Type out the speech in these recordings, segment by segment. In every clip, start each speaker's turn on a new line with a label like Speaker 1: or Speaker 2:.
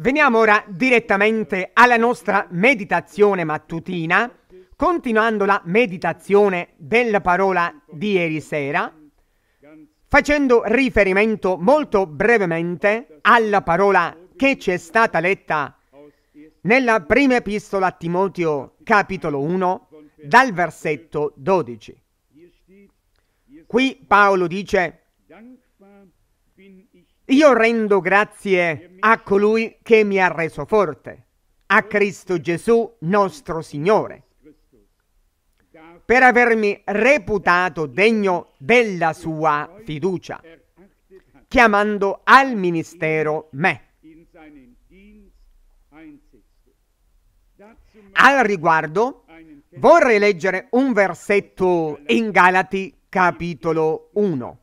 Speaker 1: Veniamo ora direttamente alla nostra meditazione mattutina, continuando la meditazione della parola di ieri sera, facendo riferimento molto brevemente alla parola che ci è stata letta nella prima epistola a Timoteo capitolo 1 dal versetto 12. Qui Paolo dice io rendo grazie a colui che mi ha reso forte, a Cristo Gesù nostro Signore, per avermi reputato degno della sua fiducia, chiamando al ministero me. Al riguardo vorrei leggere un versetto in Galati capitolo 1.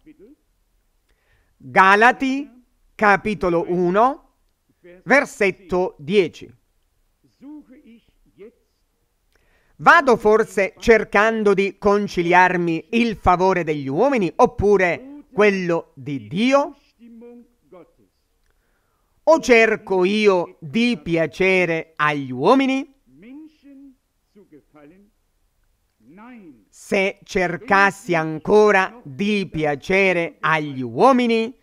Speaker 1: Galati capitolo 1, versetto 10. Vado forse cercando di conciliarmi il favore degli uomini oppure quello di Dio? O cerco io di piacere agli uomini? Se cercassi ancora di piacere agli uomini,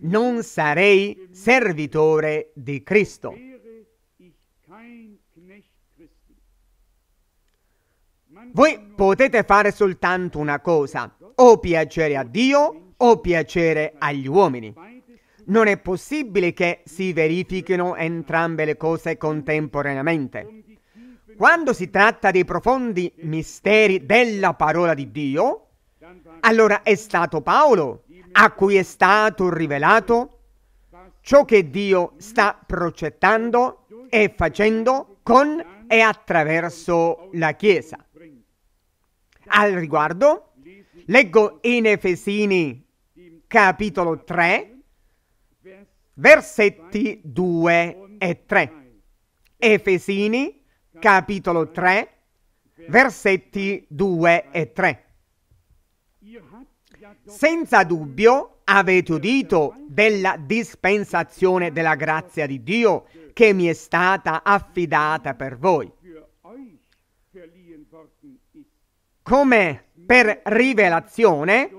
Speaker 1: non sarei servitore di Cristo. Voi potete fare soltanto una cosa, o piacere a Dio o piacere agli uomini. Non è possibile che si verifichino entrambe le cose contemporaneamente. Quando si tratta dei profondi misteri della parola di Dio, allora è stato Paolo a cui è stato rivelato ciò che Dio sta progettando e facendo con e attraverso la Chiesa. Al riguardo, leggo in Efesini capitolo 3, versetti 2 e 3. Efesini capitolo 3, versetti 2 e 3. Senza dubbio avete udito della dispensazione della grazia di Dio che mi è stata affidata per voi. Come per rivelazione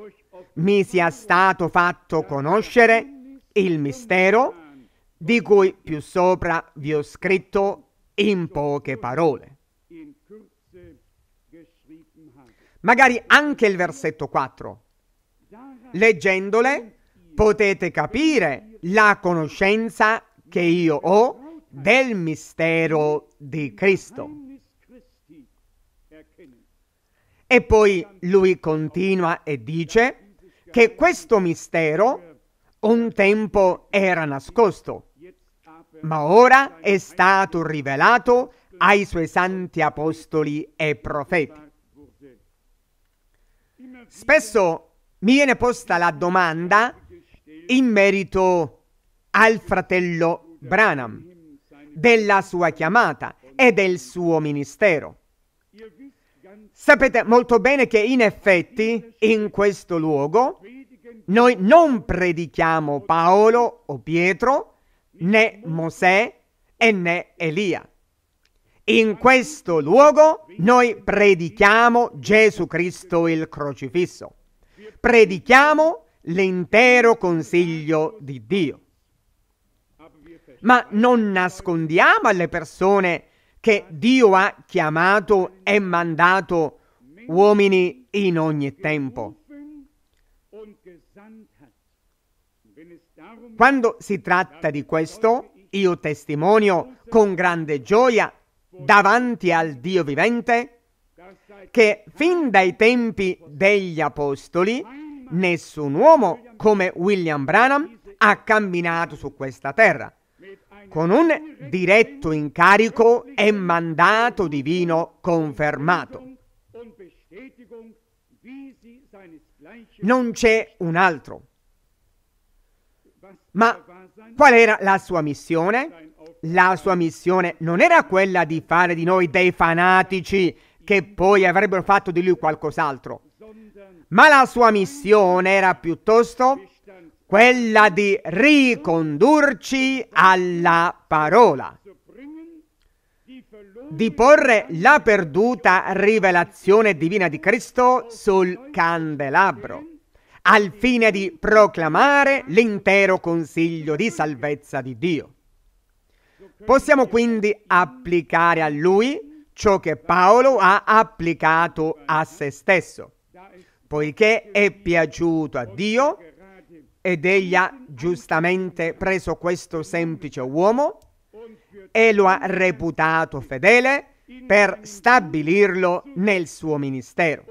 Speaker 1: mi sia stato fatto conoscere il mistero di cui più sopra vi ho scritto in poche parole. Magari anche il versetto 4 Leggendole potete capire la conoscenza che io ho del mistero di Cristo. E poi lui continua e dice che questo mistero un tempo era nascosto, ma ora è stato rivelato ai suoi santi apostoli e profeti. Spesso mi viene posta la domanda in merito al fratello Branham, della sua chiamata e del suo ministero. Sapete molto bene che in effetti in questo luogo noi non predichiamo Paolo o Pietro, né Mosè e né Elia. In questo luogo noi predichiamo Gesù Cristo il crocifisso predichiamo l'intero consiglio di Dio. Ma non nascondiamo alle persone che Dio ha chiamato e mandato uomini in ogni tempo. Quando si tratta di questo, io testimonio con grande gioia davanti al Dio vivente che fin dai tempi degli Apostoli nessun uomo come William Branham ha camminato su questa terra, con un diretto incarico e mandato divino confermato. Non c'è un altro. Ma qual era la sua missione? La sua missione non era quella di fare di noi dei fanatici che poi avrebbero fatto di lui qualcos'altro. Ma la sua missione era piuttosto quella di ricondurci alla parola, di porre la perduta rivelazione divina di Cristo sul candelabro, al fine di proclamare l'intero consiglio di salvezza di Dio. Possiamo quindi applicare a lui ciò che Paolo ha applicato a se stesso, poiché è piaciuto a Dio ed egli ha giustamente preso questo semplice uomo e lo ha reputato fedele per stabilirlo nel suo ministero.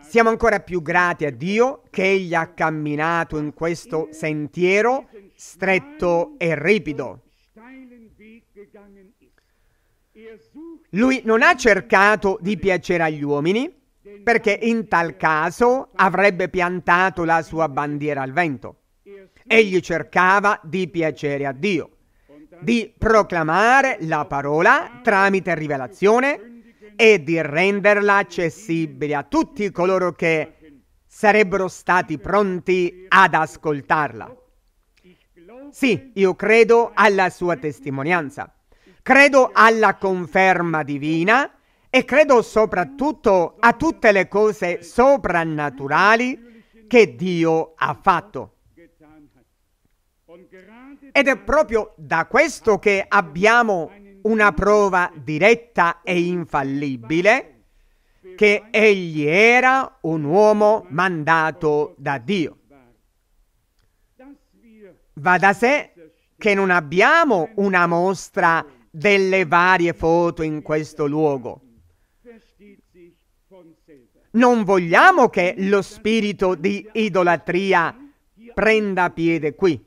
Speaker 1: Siamo ancora più grati a Dio che egli ha camminato in questo sentiero stretto e ripido lui non ha cercato di piacere agli uomini, perché in tal caso avrebbe piantato la sua bandiera al vento. Egli cercava di piacere a Dio, di proclamare la parola tramite rivelazione e di renderla accessibile a tutti coloro che sarebbero stati pronti ad ascoltarla. Sì, io credo alla sua testimonianza credo alla conferma divina e credo soprattutto a tutte le cose soprannaturali che Dio ha fatto. Ed è proprio da questo che abbiamo una prova diretta e infallibile che egli era un uomo mandato da Dio. Va da sé che non abbiamo una mostra delle varie foto in questo luogo. Non vogliamo che lo spirito di idolatria prenda piede qui,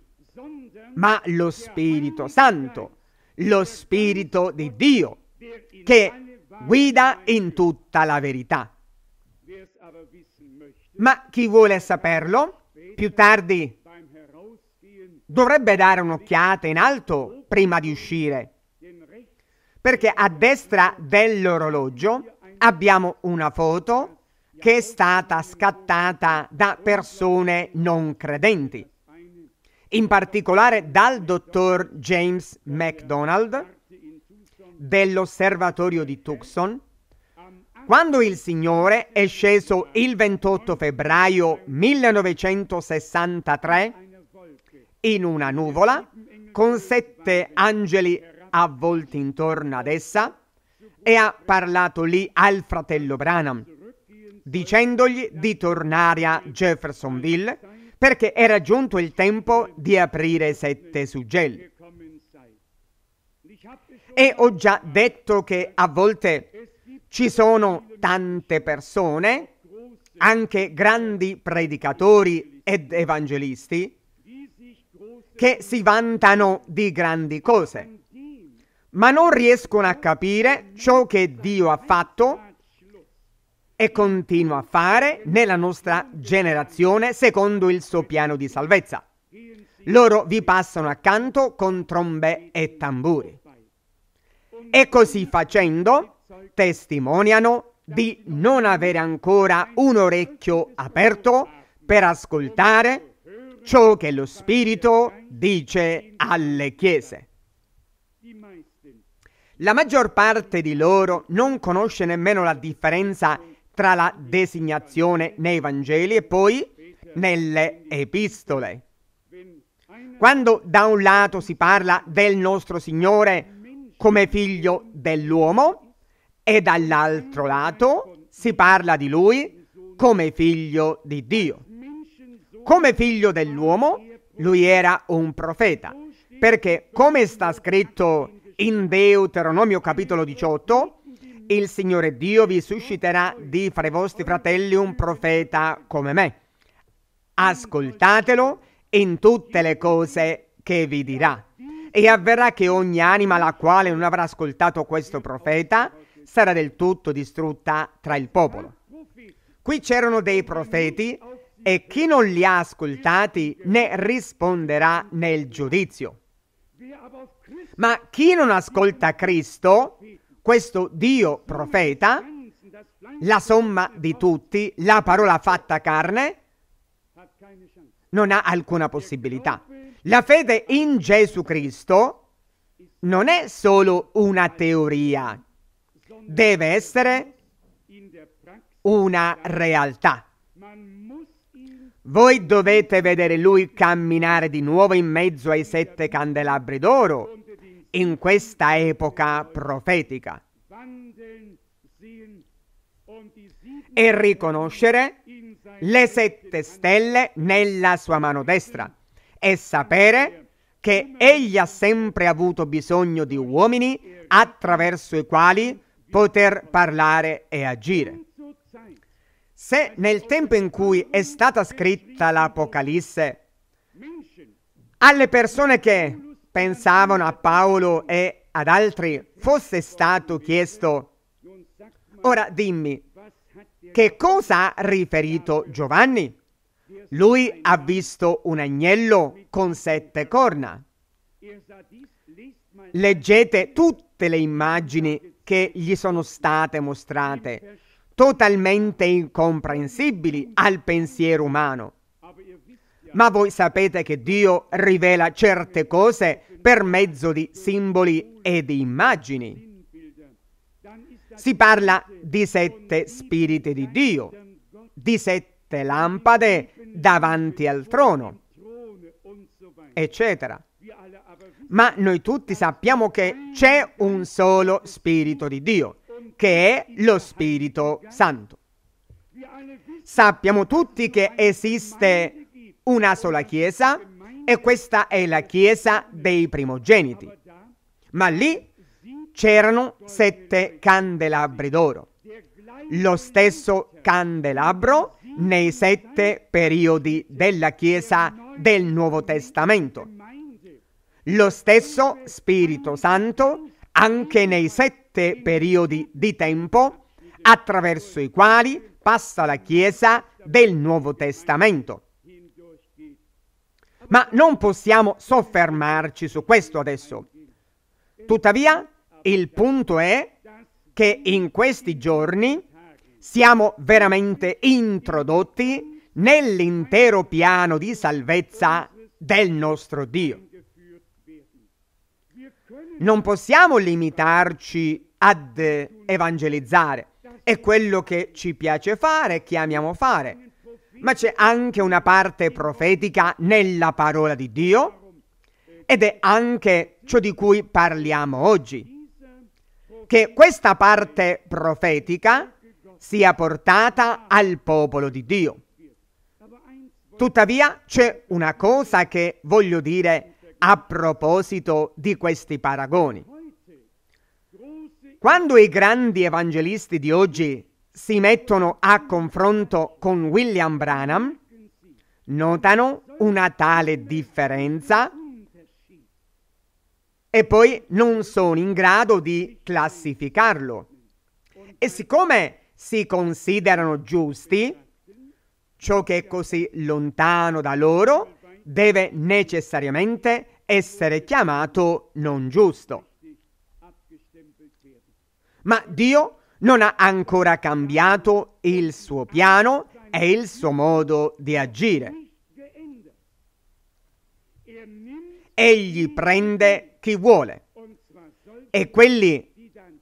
Speaker 1: ma lo Spirito Santo, lo Spirito di Dio, che guida in tutta la verità. Ma chi vuole saperlo, più tardi dovrebbe dare un'occhiata in alto prima di uscire perché a destra dell'orologio abbiamo una foto che è stata scattata da persone non credenti, in particolare dal dottor James MacDonald dell'osservatorio di Tucson, quando il Signore è sceso il 28 febbraio 1963 in una nuvola con sette angeli avvolti intorno ad essa e ha parlato lì al fratello Branham, dicendogli di tornare a Jeffersonville perché era giunto il tempo di aprire sette suggelli. E ho già detto che a volte ci sono tante persone, anche grandi predicatori ed evangelisti, che si vantano di grandi cose ma non riescono a capire ciò che Dio ha fatto e continua a fare nella nostra generazione secondo il suo piano di salvezza. Loro vi passano accanto con trombe e tamburi. E così facendo testimoniano di non avere ancora un orecchio aperto per ascoltare ciò che lo Spirito dice alle chiese. La maggior parte di loro non conosce nemmeno la differenza tra la designazione nei Vangeli e poi nelle epistole. Quando da un lato si parla del nostro Signore come figlio dell'uomo e dall'altro lato si parla di Lui come figlio di Dio. Come figlio dell'uomo lui era un profeta, perché come sta scritto in Deuteronomio capitolo 18, il Signore Dio vi susciterà di fra i vostri fratelli un profeta come me. Ascoltatelo in tutte le cose che vi dirà. E avverrà che ogni anima la quale non avrà ascoltato questo profeta sarà del tutto distrutta tra il popolo. Qui c'erano dei profeti e chi non li ha ascoltati ne risponderà nel giudizio. Ma chi non ascolta Cristo, questo Dio profeta, la somma di tutti, la parola fatta carne, non ha alcuna possibilità. La fede in Gesù Cristo non è solo una teoria, deve essere una realtà. Voi dovete vedere lui camminare di nuovo in mezzo ai sette candelabri d'oro in questa epoca profetica e riconoscere le sette stelle nella sua mano destra e sapere che egli ha sempre avuto bisogno di uomini attraverso i quali poter parlare e agire. Se nel tempo in cui è stata scritta l'Apocalisse, alle persone che pensavano a Paolo e ad altri fosse stato chiesto, ora dimmi, che cosa ha riferito Giovanni? Lui ha visto un agnello con sette corna. Leggete tutte le immagini che gli sono state mostrate, totalmente incomprensibili al pensiero umano. Ma voi sapete che Dio rivela certe cose per mezzo di simboli e di immagini. Si parla di sette spiriti di Dio, di sette lampade davanti al trono, eccetera. Ma noi tutti sappiamo che c'è un solo spirito di Dio, che è lo Spirito Santo. Sappiamo tutti che esiste una sola Chiesa e questa è la Chiesa dei primogeniti. Ma lì c'erano sette candelabri d'oro. Lo stesso candelabro nei sette periodi della Chiesa del Nuovo Testamento. Lo stesso Spirito Santo anche nei sette periodi di tempo attraverso i quali passa la Chiesa del Nuovo Testamento. Ma non possiamo soffermarci su questo adesso. Tuttavia, il punto è che in questi giorni siamo veramente introdotti nell'intero piano di salvezza del nostro Dio. Non possiamo limitarci ad evangelizzare. È quello che ci piace fare, che amiamo fare ma c'è anche una parte profetica nella parola di Dio ed è anche ciò di cui parliamo oggi. Che questa parte profetica sia portata al popolo di Dio. Tuttavia c'è una cosa che voglio dire a proposito di questi paragoni. Quando i grandi evangelisti di oggi si mettono a confronto con William Branham, notano una tale differenza e poi non sono in grado di classificarlo. E siccome si considerano giusti, ciò che è così lontano da loro deve necessariamente essere chiamato non giusto. Ma Dio non ha ancora cambiato il suo piano e il suo modo di agire. Egli prende chi vuole e quelli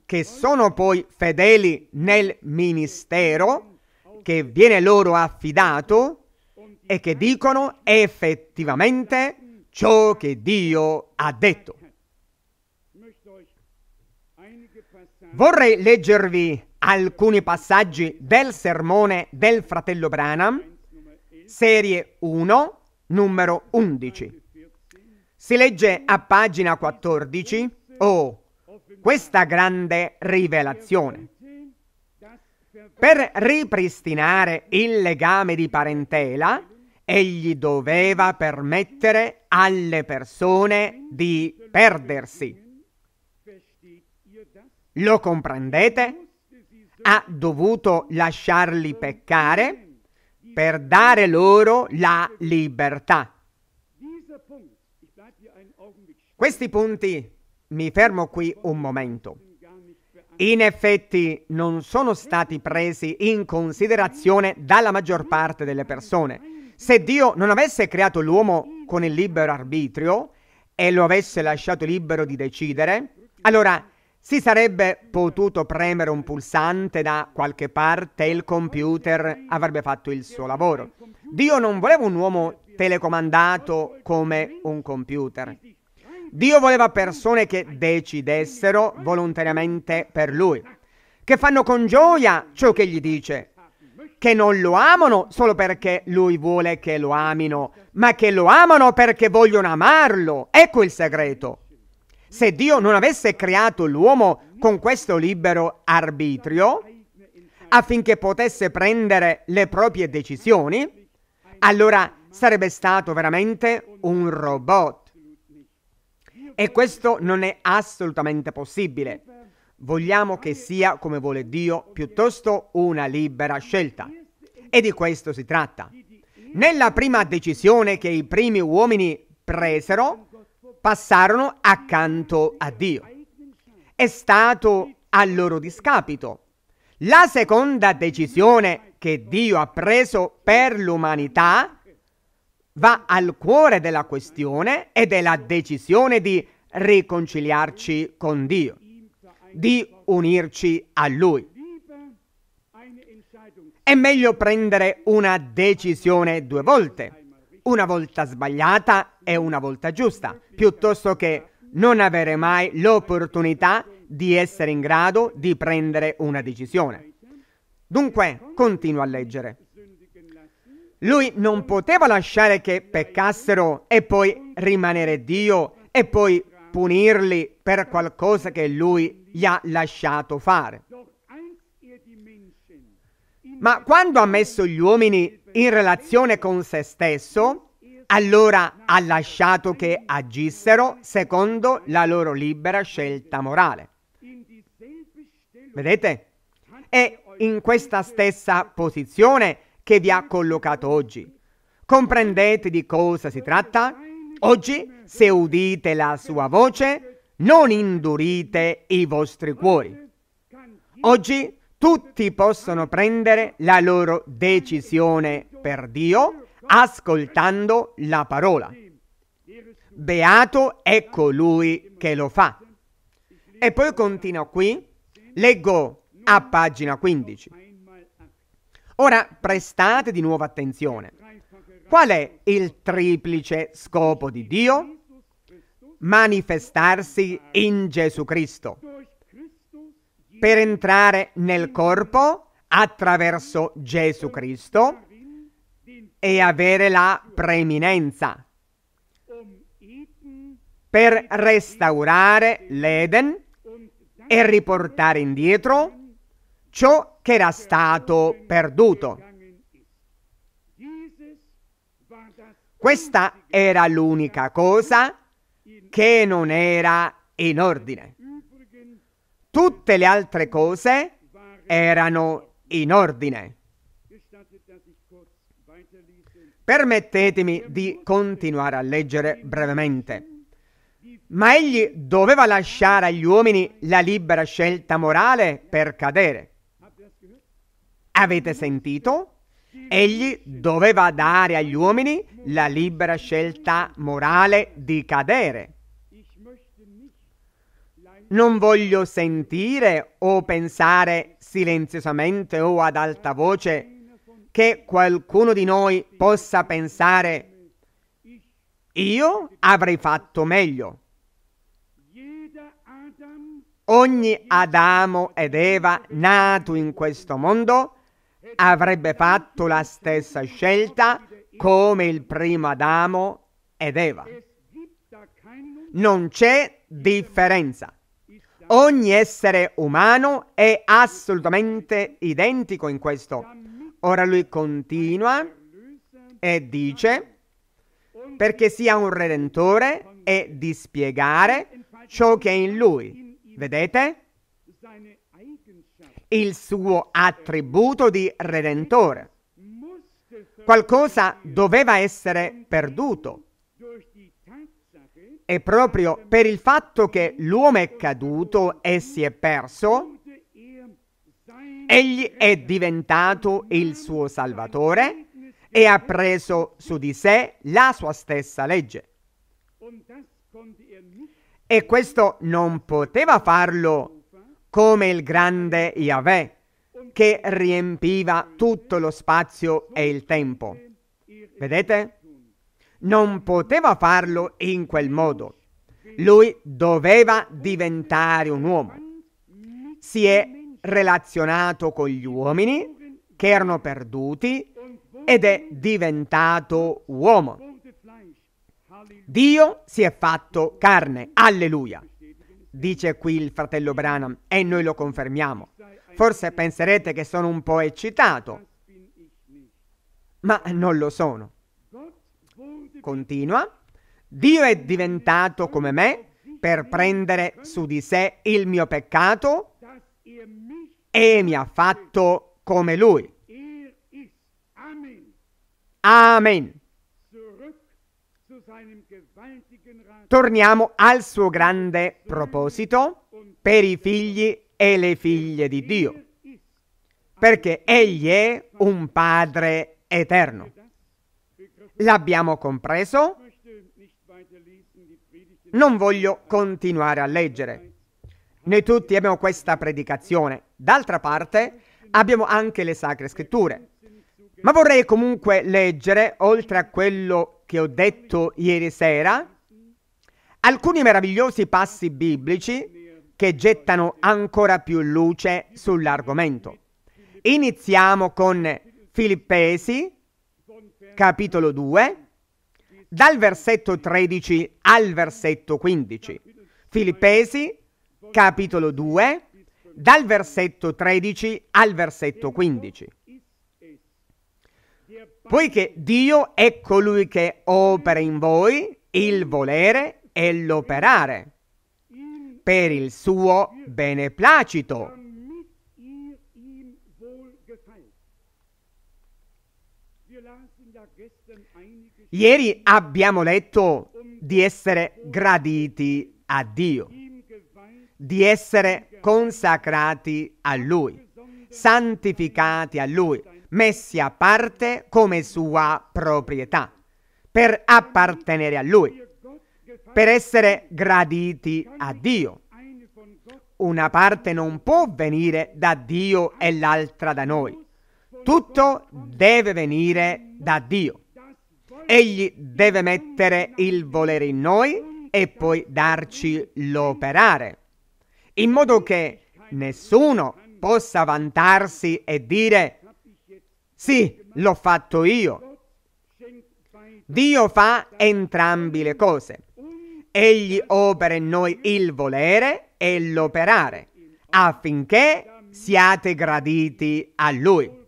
Speaker 1: che sono poi fedeli nel ministero che viene loro affidato e che dicono effettivamente ciò che Dio ha detto. Vorrei leggervi alcuni passaggi del sermone del fratello Branham, serie 1, numero 11. Si legge a pagina 14, oh, questa grande rivelazione. Per ripristinare il legame di parentela, egli doveva permettere alle persone di perdersi lo comprendete? Ha dovuto lasciarli peccare per dare loro la libertà. Questi punti mi fermo qui un momento. In effetti non sono stati presi in considerazione dalla maggior parte delle persone. Se Dio non avesse creato l'uomo con il libero arbitrio e lo avesse lasciato libero di decidere, allora si sarebbe potuto premere un pulsante da qualche parte e il computer avrebbe fatto il suo lavoro. Dio non voleva un uomo telecomandato come un computer. Dio voleva persone che decidessero volontariamente per lui, che fanno con gioia ciò che gli dice, che non lo amano solo perché lui vuole che lo amino, ma che lo amano perché vogliono amarlo. Ecco il segreto. Se Dio non avesse creato l'uomo con questo libero arbitrio, affinché potesse prendere le proprie decisioni, allora sarebbe stato veramente un robot. E questo non è assolutamente possibile. Vogliamo che sia come vuole Dio, piuttosto una libera scelta. E di questo si tratta. Nella prima decisione che i primi uomini presero, passarono accanto a Dio. È stato a loro discapito. La seconda decisione che Dio ha preso per l'umanità va al cuore della questione ed è la decisione di riconciliarci con Dio, di unirci a Lui. È meglio prendere una decisione due volte una volta sbagliata e una volta giusta, piuttosto che non avere mai l'opportunità di essere in grado di prendere una decisione. Dunque, continuo a leggere. Lui non poteva lasciare che peccassero e poi rimanere Dio e poi punirli per qualcosa che lui gli ha lasciato fare. Ma quando ha messo gli uomini in relazione con se stesso, allora ha lasciato che agissero secondo la loro libera scelta morale. Vedete? È in questa stessa posizione che vi ha collocato oggi. Comprendete di cosa si tratta? Oggi, se udite la sua voce, non indurite i vostri cuori. Oggi tutti possono prendere la loro decisione per Dio ascoltando la parola. Beato è colui che lo fa. E poi continuo qui, leggo a pagina 15. Ora prestate di nuovo attenzione. Qual è il triplice scopo di Dio? Manifestarsi in Gesù Cristo per entrare nel corpo attraverso Gesù Cristo e avere la preeminenza per restaurare l'Eden e riportare indietro ciò che era stato perduto. Questa era l'unica cosa che non era in ordine. Tutte le altre cose erano in ordine. Permettetemi di continuare a leggere brevemente. Ma egli doveva lasciare agli uomini la libera scelta morale per cadere. Avete sentito? Egli doveva dare agli uomini la libera scelta morale di cadere. Non voglio sentire o pensare silenziosamente o ad alta voce che qualcuno di noi possa pensare io avrei fatto meglio. Ogni Adamo ed Eva nato in questo mondo avrebbe fatto la stessa scelta come il primo Adamo ed Eva. Non c'è differenza. Ogni essere umano è assolutamente identico in questo. Ora lui continua e dice, perché sia un redentore e spiegare ciò che è in lui. Vedete? Il suo attributo di redentore. Qualcosa doveva essere perduto è proprio per il fatto che l'uomo è caduto e si è perso, egli è diventato il suo salvatore e ha preso su di sé la sua stessa legge. E questo non poteva farlo come il grande Yahweh, che riempiva tutto lo spazio e il tempo. Vedete? non poteva farlo in quel modo. Lui doveva diventare un uomo. Si è relazionato con gli uomini che erano perduti ed è diventato uomo. Dio si è fatto carne, alleluia, dice qui il fratello Branham e noi lo confermiamo. Forse penserete che sono un po' eccitato, ma non lo sono continua, Dio è diventato come me per prendere su di sé il mio peccato e mi ha fatto come lui. Amen. Torniamo al suo grande proposito per i figli e le figlie di Dio, perché egli è un Padre eterno. L'abbiamo compreso? Non voglio continuare a leggere. Noi tutti abbiamo questa predicazione. D'altra parte, abbiamo anche le sacre scritture. Ma vorrei comunque leggere, oltre a quello che ho detto ieri sera, alcuni meravigliosi passi biblici che gettano ancora più luce sull'argomento. Iniziamo con Filippesi capitolo 2, dal versetto 13 al versetto 15. Filippesi, capitolo 2, dal versetto 13 al versetto 15. Poiché Dio è colui che opera in voi il volere e l'operare per il suo beneplacito Ieri abbiamo letto di essere graditi a Dio, di essere consacrati a Lui, santificati a Lui, messi a parte come sua proprietà, per appartenere a Lui, per essere graditi a Dio. Una parte non può venire da Dio e l'altra da noi. Tutto deve venire da Dio. Egli deve mettere il volere in noi e poi darci l'operare, in modo che nessuno possa vantarsi e dire sì, l'ho fatto io. Dio fa entrambi le cose. Egli opera in noi il volere e l'operare, affinché siate graditi a Lui.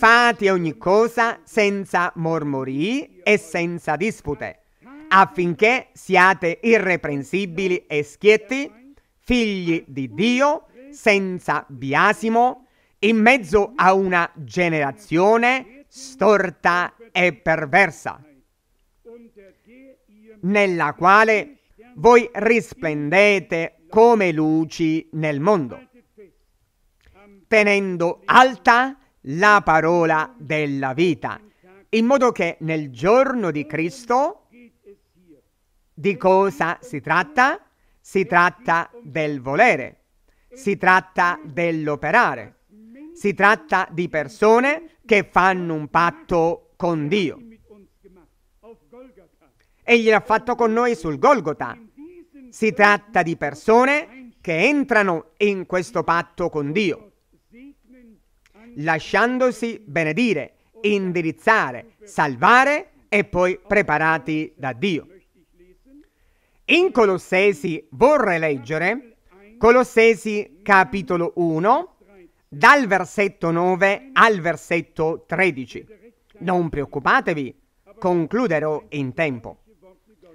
Speaker 1: Fate ogni cosa senza mormori e senza dispute, affinché siate irreprensibili e schietti, figli di Dio, senza biasimo, in mezzo a una generazione storta e perversa, nella quale voi risplendete come luci nel mondo, tenendo alta la la parola della vita, in modo che nel giorno di Cristo di cosa si tratta? Si tratta del volere, si tratta dell'operare, si tratta di persone che fanno un patto con Dio. Egli l'ha fatto con noi sul Golgotha. Si tratta di persone che entrano in questo patto con Dio lasciandosi benedire, indirizzare, salvare e poi preparati da Dio. In Colossesi vorrei leggere Colossesi capitolo 1 dal versetto 9 al versetto 13. Non preoccupatevi, concluderò in tempo.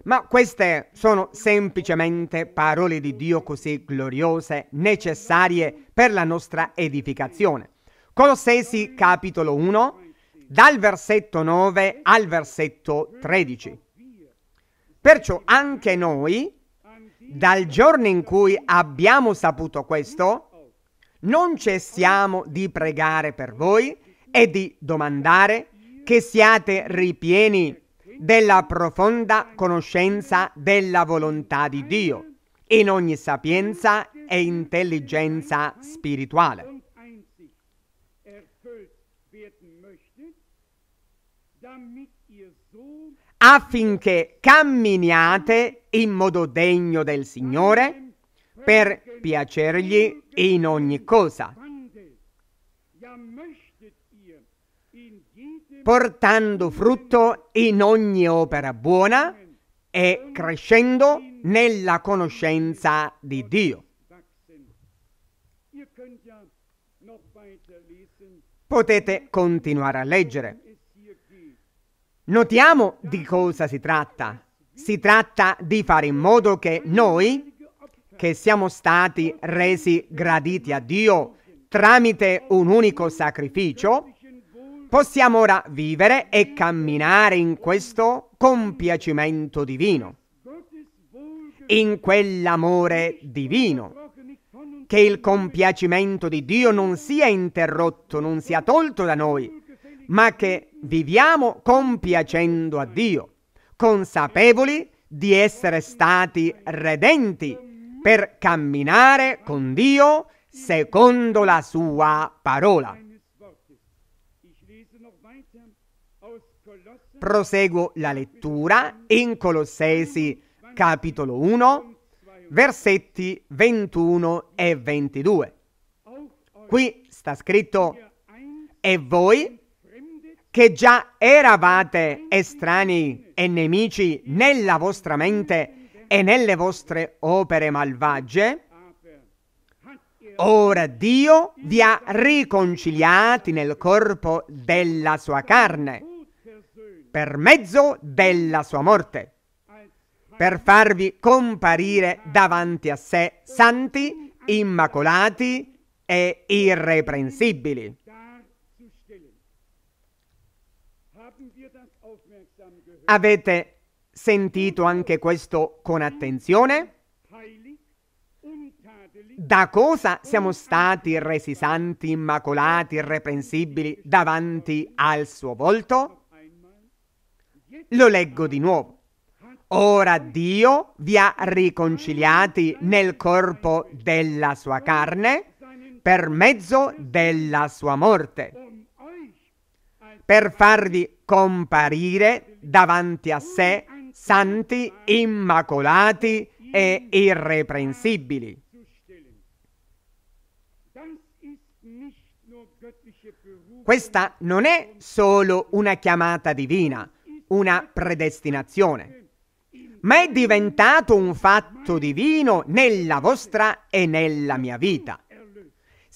Speaker 1: Ma queste sono semplicemente parole di Dio così gloriose, necessarie per la nostra edificazione. Colossesi capitolo 1, dal versetto 9 al versetto 13. Perciò anche noi, dal giorno in cui abbiamo saputo questo, non cessiamo di pregare per voi e di domandare che siate ripieni della profonda conoscenza della volontà di Dio, in ogni sapienza e intelligenza spirituale affinché camminiate in modo degno del Signore per piacergli in ogni cosa, portando frutto in ogni opera buona e crescendo nella conoscenza di Dio. Potete continuare a leggere. Notiamo di cosa si tratta. Si tratta di fare in modo che noi, che siamo stati resi graditi a Dio tramite un unico sacrificio, possiamo ora vivere e camminare in questo compiacimento divino, in quell'amore divino. Che il compiacimento di Dio non sia interrotto, non sia tolto da noi, ma che viviamo compiacendo a Dio, consapevoli di essere stati redenti per camminare con Dio secondo la sua parola. Proseguo la lettura in Colossesi capitolo 1, versetti 21 e 22. Qui sta scritto, e voi che già eravate estranei e nemici nella vostra mente e nelle vostre opere malvagie, ora Dio vi ha riconciliati nel corpo della sua carne per mezzo della sua morte, per farvi comparire davanti a sé santi, immacolati e irreprensibili Avete sentito anche questo con attenzione? Da cosa siamo stati resi santi, immacolati, irreprensibili davanti al suo volto? Lo leggo di nuovo. Ora Dio vi ha riconciliati nel corpo della sua carne per mezzo della sua morte per farvi comparire davanti a sé santi, immacolati e irreprensibili. Questa non è solo una chiamata divina, una predestinazione, ma è diventato un fatto divino nella vostra e nella mia vita.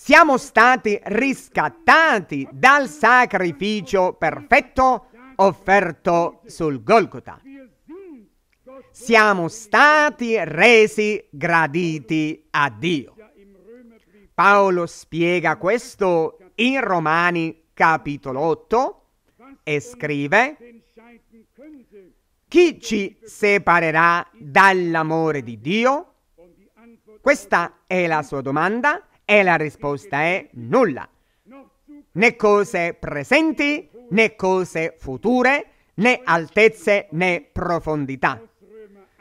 Speaker 1: Siamo stati riscattati dal sacrificio perfetto offerto sul Golgotha. Siamo stati resi graditi a Dio. Paolo spiega questo in Romani capitolo 8 e scrive chi ci separerà dall'amore di Dio? Questa è la sua domanda e la risposta è nulla. Né cose presenti, né cose future, né altezze né profondità.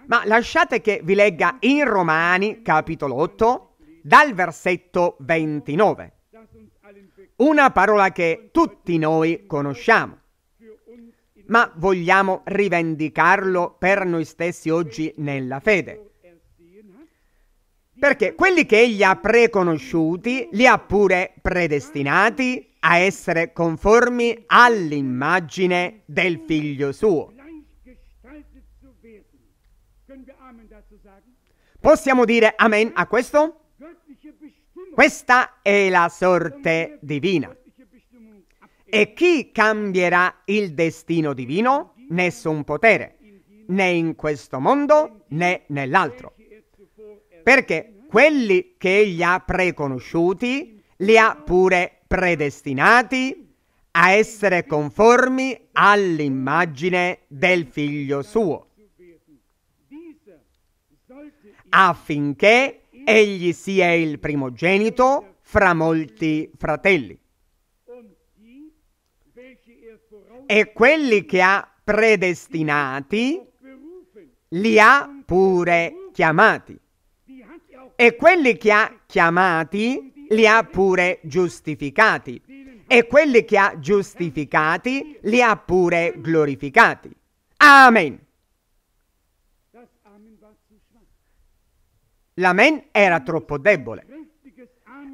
Speaker 1: Ma lasciate che vi legga in Romani capitolo 8 dal versetto 29. Una parola che tutti noi conosciamo, ma vogliamo rivendicarlo per noi stessi oggi nella fede. Perché quelli che egli ha preconosciuti li ha pure predestinati a essere conformi all'immagine del figlio suo. Possiamo dire amen a questo? Questa è la sorte divina. E chi cambierà il destino divino? Nessun potere, né in questo mondo né nell'altro perché quelli che egli ha preconosciuti li ha pure predestinati a essere conformi all'immagine del figlio suo, affinché egli sia il primogenito fra molti fratelli. E quelli che ha predestinati li ha pure chiamati e quelli che ha chiamati li ha pure giustificati e quelli che ha giustificati li ha pure glorificati. Amen. L'amen era troppo debole.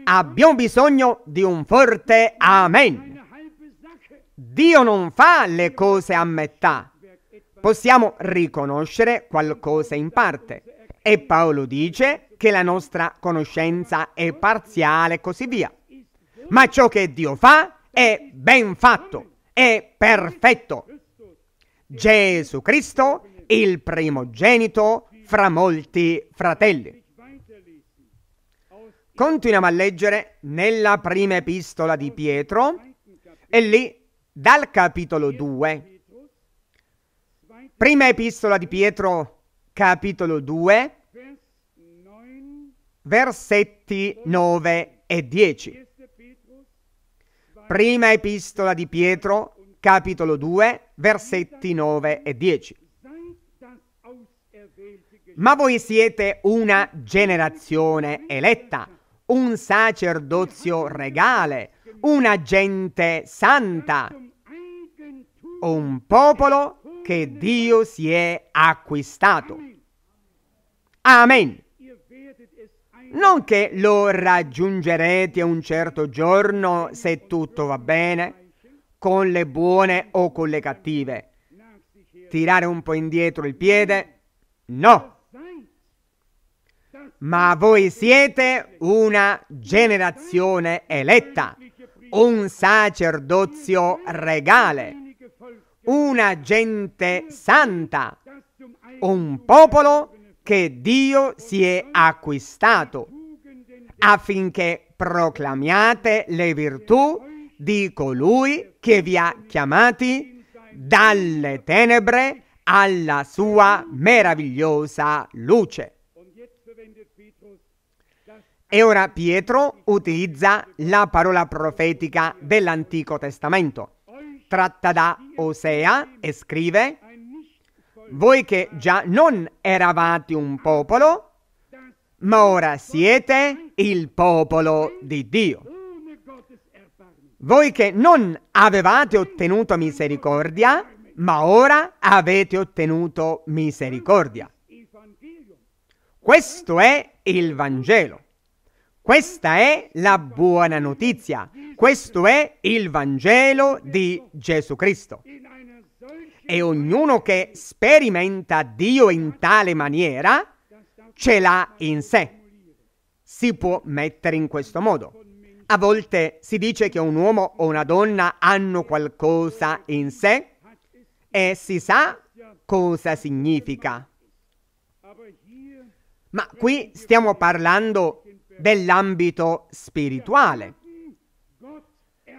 Speaker 1: Abbiamo bisogno di un forte amen. Dio non fa le cose a metà. Possiamo riconoscere qualcosa in parte. E Paolo dice, che la nostra conoscenza è parziale e così via. Ma ciò che Dio fa è ben fatto, è perfetto. Gesù Cristo, il primogenito fra molti fratelli. Continuiamo a leggere nella prima epistola di Pietro e lì dal capitolo 2. Prima epistola di Pietro, capitolo 2, versetti 9 e 10. Prima epistola di Pietro, capitolo 2, versetti 9 e 10. Ma voi siete una generazione eletta, un sacerdozio regale, una gente santa, un popolo che Dio si è acquistato. Amen. Non che lo raggiungerete un certo giorno se tutto va bene, con le buone o con le cattive. Tirare un po' indietro il piede? No! Ma voi siete una generazione eletta, un sacerdozio regale, una gente santa, un popolo che Dio si è acquistato affinché proclamiate le virtù di colui che vi ha chiamati dalle tenebre alla sua meravigliosa luce. E ora Pietro utilizza la parola profetica dell'Antico Testamento, tratta da Osea e scrive voi che già non eravate un popolo, ma ora siete il popolo di Dio. Voi che non avevate ottenuto misericordia, ma ora avete ottenuto misericordia. Questo è il Vangelo. Questa è la buona notizia. Questo è il Vangelo di Gesù Cristo e ognuno che sperimenta Dio in tale maniera ce l'ha in sé. Si può mettere in questo modo. A volte si dice che un uomo o una donna hanno qualcosa in sé e si sa cosa significa. Ma qui stiamo parlando dell'ambito spirituale.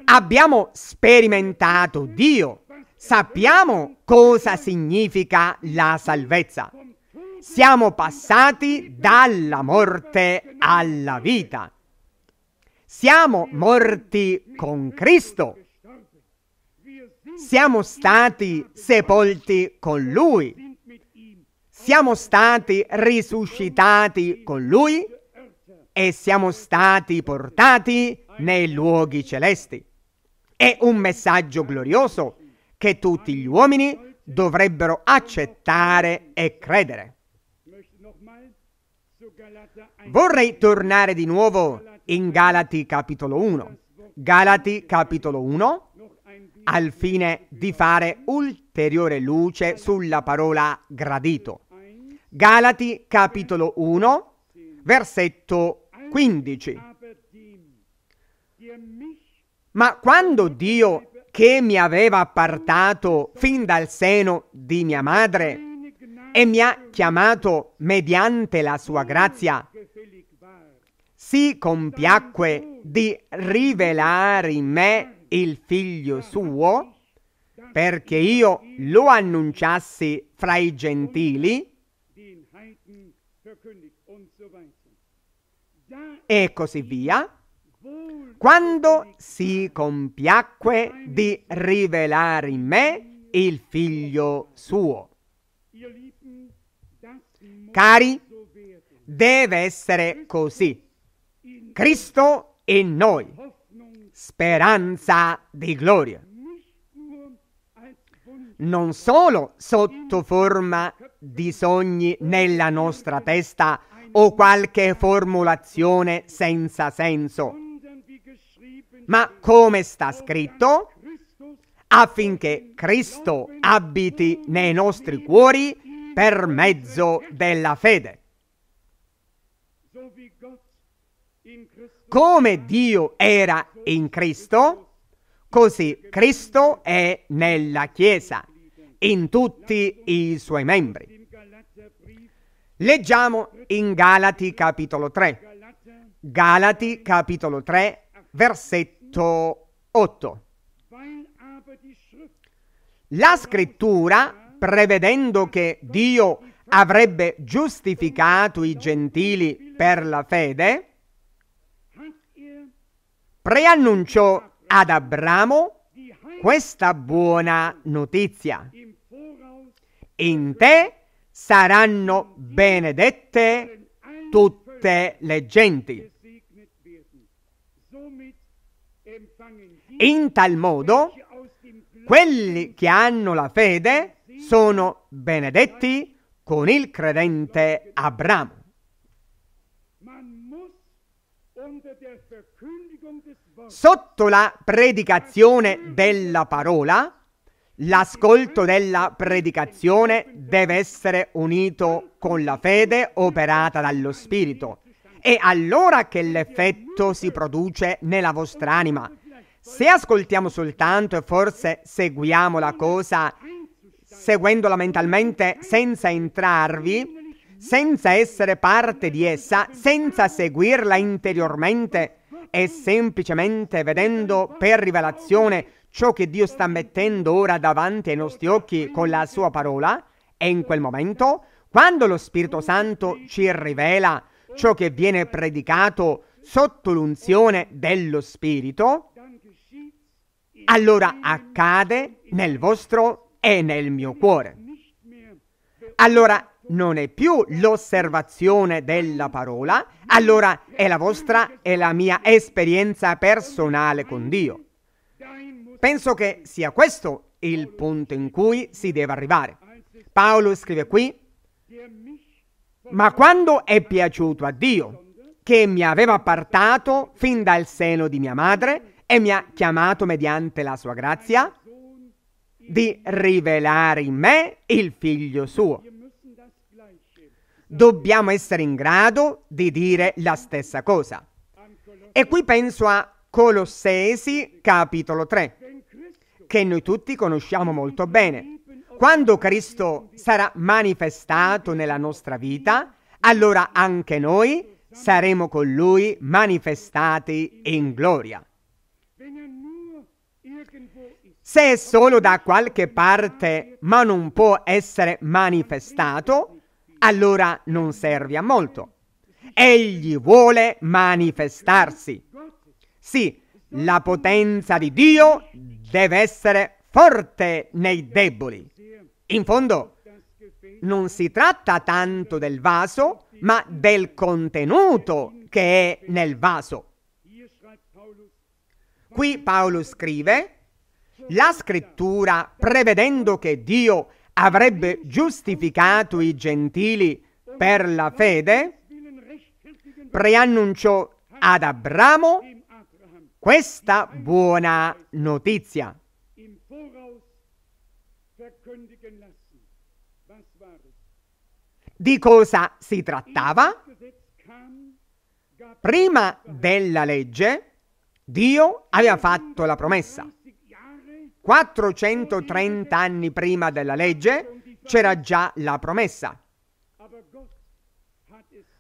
Speaker 1: Abbiamo sperimentato Dio Sappiamo cosa significa la salvezza. Siamo passati dalla morte alla vita. Siamo morti con Cristo. Siamo stati sepolti con Lui. Siamo stati risuscitati con Lui e siamo stati portati nei luoghi celesti. È un messaggio glorioso che tutti gli uomini dovrebbero accettare e credere. Vorrei tornare di nuovo in Galati capitolo 1. Galati capitolo 1, al fine di fare ulteriore luce sulla parola gradito. Galati capitolo 1, versetto 15. Ma quando Dio che mi aveva appartato fin dal seno di mia madre e mi ha chiamato mediante la sua grazia, si compiacque di rivelare in me il figlio suo, perché io lo annunciassi fra i gentili, e così via quando si compiacque di rivelare in me il figlio suo. Cari, deve essere così. Cristo in noi, speranza di gloria. Non solo sotto forma di sogni nella nostra testa o qualche formulazione senza senso, ma come sta scritto, affinché Cristo abiti nei nostri cuori per mezzo della fede. Come Dio era in Cristo, così Cristo è nella Chiesa, in tutti i suoi membri. Leggiamo in Galati capitolo 3. Galati capitolo 3, versetto 8. La scrittura, prevedendo che Dio avrebbe giustificato i gentili per la fede, preannunciò ad Abramo questa buona notizia. In te saranno benedette tutte le genti. In tal modo, quelli che hanno la fede sono benedetti con il credente Abramo. Sotto la predicazione della parola, L'ascolto della predicazione deve essere unito con la fede operata dallo Spirito. È allora che l'effetto si produce nella vostra anima se ascoltiamo soltanto e forse seguiamo la cosa seguendola mentalmente senza entrarvi, senza essere parte di essa, senza seguirla interiormente e semplicemente vedendo per rivelazione ciò che Dio sta mettendo ora davanti ai nostri occhi con la sua parola, e in quel momento, quando lo Spirito Santo ci rivela ciò che viene predicato sotto l'unzione dello Spirito, allora accade nel vostro e nel mio cuore. Allora non è più l'osservazione della parola, allora è la vostra e la mia esperienza personale con Dio. Penso che sia questo il punto in cui si deve arrivare. Paolo scrive qui, ma quando è piaciuto a Dio, che mi aveva appartato fin dal seno di mia madre, e mi ha chiamato mediante la sua grazia di rivelare in me il figlio suo. Dobbiamo essere in grado di dire la stessa cosa. E qui penso a Colossesi capitolo 3, che noi tutti conosciamo molto bene. Quando Cristo sarà manifestato nella nostra vita, allora anche noi saremo con Lui manifestati in gloria. Se è solo da qualche parte ma non può essere manifestato, allora non serve a molto. Egli vuole manifestarsi. Sì, la potenza di Dio deve essere forte nei deboli. In fondo, non si tratta tanto del vaso, ma del contenuto che è nel vaso. Qui Paolo scrive la scrittura, prevedendo che Dio avrebbe giustificato i gentili per la fede, preannunciò ad Abramo questa buona notizia. Di cosa si trattava? Prima della legge, Dio aveva fatto la promessa. 430 anni prima della legge c'era già la promessa.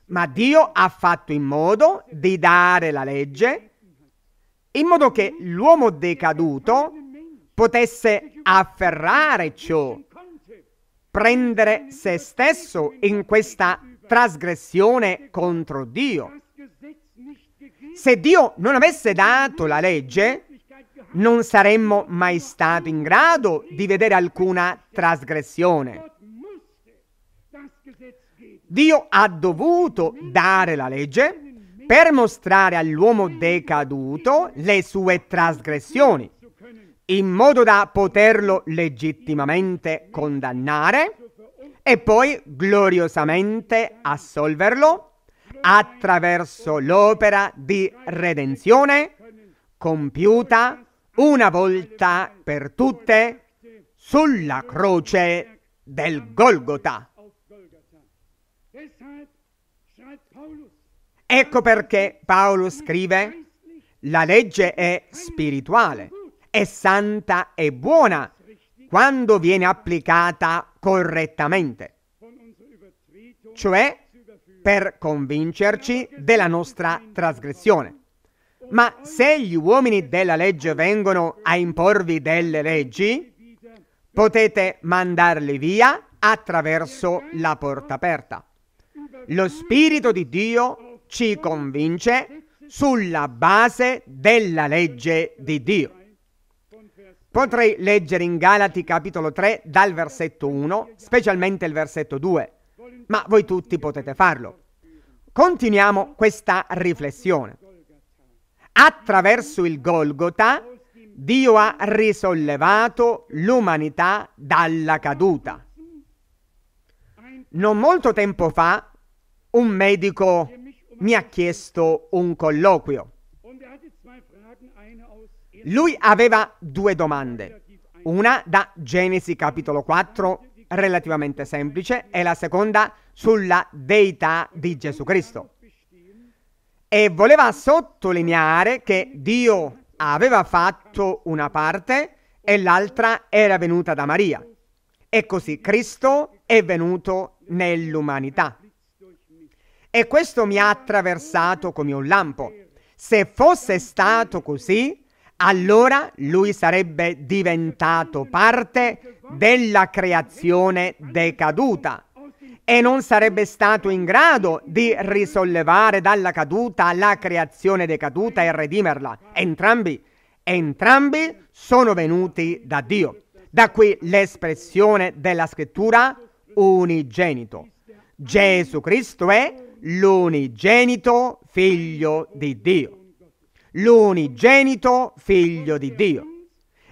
Speaker 1: Ma Dio ha fatto in modo di dare la legge in modo che l'uomo decaduto potesse afferrare ciò, prendere se stesso in questa trasgressione contro Dio. Se Dio non avesse dato la legge, non saremmo mai stati in grado di vedere alcuna trasgressione. Dio ha dovuto dare la legge per mostrare all'uomo decaduto le sue trasgressioni, in modo da poterlo legittimamente condannare e poi gloriosamente assolverlo attraverso l'opera di redenzione compiuta una volta per tutte sulla croce del Golgota. Ecco perché Paolo scrive, la legge è spirituale, è santa e buona quando viene applicata correttamente, cioè per convincerci della nostra trasgressione. Ma se gli uomini della legge vengono a imporvi delle leggi, potete mandarli via attraverso la porta aperta. Lo Spirito di Dio ci convince sulla base della legge di Dio. Potrei leggere in Galati capitolo 3 dal versetto 1, specialmente il versetto 2, ma voi tutti potete farlo. Continuiamo questa riflessione. Attraverso il Golgota Dio ha risollevato l'umanità dalla caduta. Non molto tempo fa un medico mi ha chiesto un colloquio. Lui aveva due domande, una da Genesi capitolo 4, relativamente semplice, e la seconda sulla deità di Gesù Cristo e voleva sottolineare che Dio aveva fatto una parte e l'altra era venuta da Maria. E così Cristo è venuto nell'umanità. E questo mi ha attraversato come un lampo. Se fosse stato così, allora lui sarebbe diventato parte della creazione decaduta e non sarebbe stato in grado di risollevare dalla caduta la creazione decaduta e redimerla. Entrambi, entrambi sono venuti da Dio. Da qui l'espressione della scrittura unigenito. Gesù Cristo è l'unigenito figlio di Dio. L'unigenito figlio di Dio.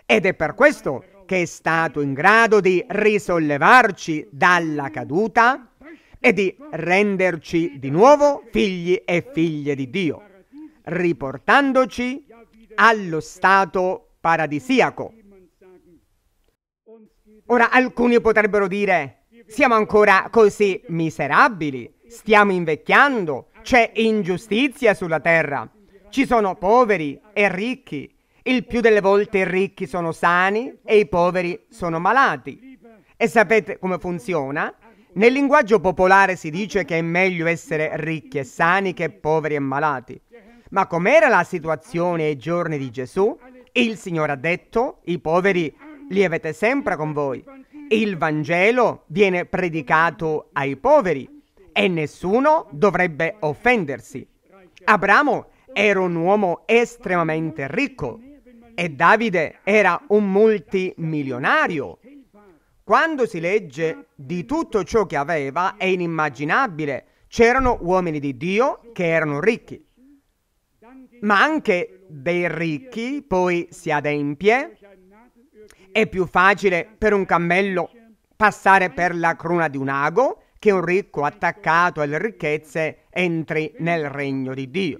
Speaker 1: Ed è per questo che è stato in grado di risollevarci dalla caduta e di renderci di nuovo figli e figlie di Dio, riportandoci allo stato paradisiaco. Ora alcuni potrebbero dire, siamo ancora così miserabili, stiamo invecchiando, c'è ingiustizia sulla terra, ci sono poveri e ricchi, il più delle volte i ricchi sono sani e i poveri sono malati. E sapete come funziona? Nel linguaggio popolare si dice che è meglio essere ricchi e sani che poveri e malati. Ma com'era la situazione ai giorni di Gesù? Il Signore ha detto, i poveri li avete sempre con voi. Il Vangelo viene predicato ai poveri e nessuno dovrebbe offendersi. Abramo era un uomo estremamente ricco, e Davide era un multimilionario. Quando si legge di tutto ciò che aveva è inimmaginabile. C'erano uomini di Dio che erano ricchi, ma anche dei ricchi poi si adempie. È più facile per un cammello passare per la cruna di un ago che un ricco attaccato alle ricchezze entri nel regno di Dio.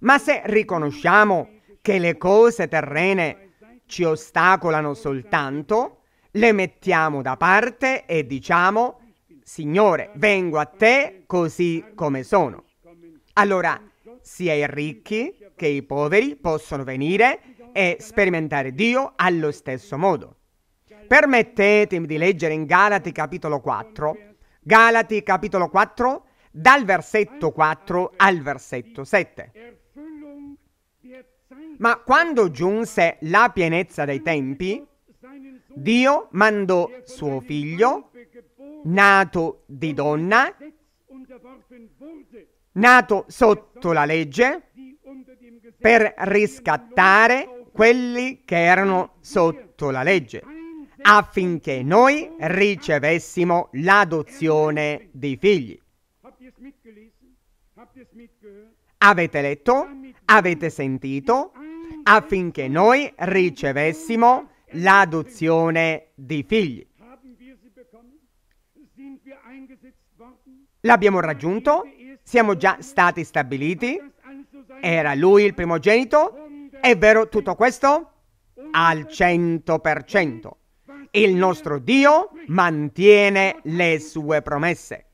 Speaker 1: Ma se riconosciamo che le cose terrene ci ostacolano soltanto, le mettiamo da parte e diciamo, Signore, vengo a te così come sono. Allora, sia i ricchi che i poveri possono venire e sperimentare Dio allo stesso modo. Permettetemi di leggere in Galati capitolo 4, Galati capitolo 4, dal versetto 4 al versetto 7. Ma quando giunse la pienezza dei tempi, Dio mandò suo figlio, nato di donna, nato sotto la legge, per riscattare quelli che erano sotto la legge, affinché noi ricevessimo l'adozione di figli. Avete letto? avete sentito? Affinché noi ricevessimo l'adozione di figli. L'abbiamo raggiunto, siamo già stati stabiliti, era lui il primogenito, è vero tutto questo? Al 100%. Il nostro Dio mantiene le sue promesse.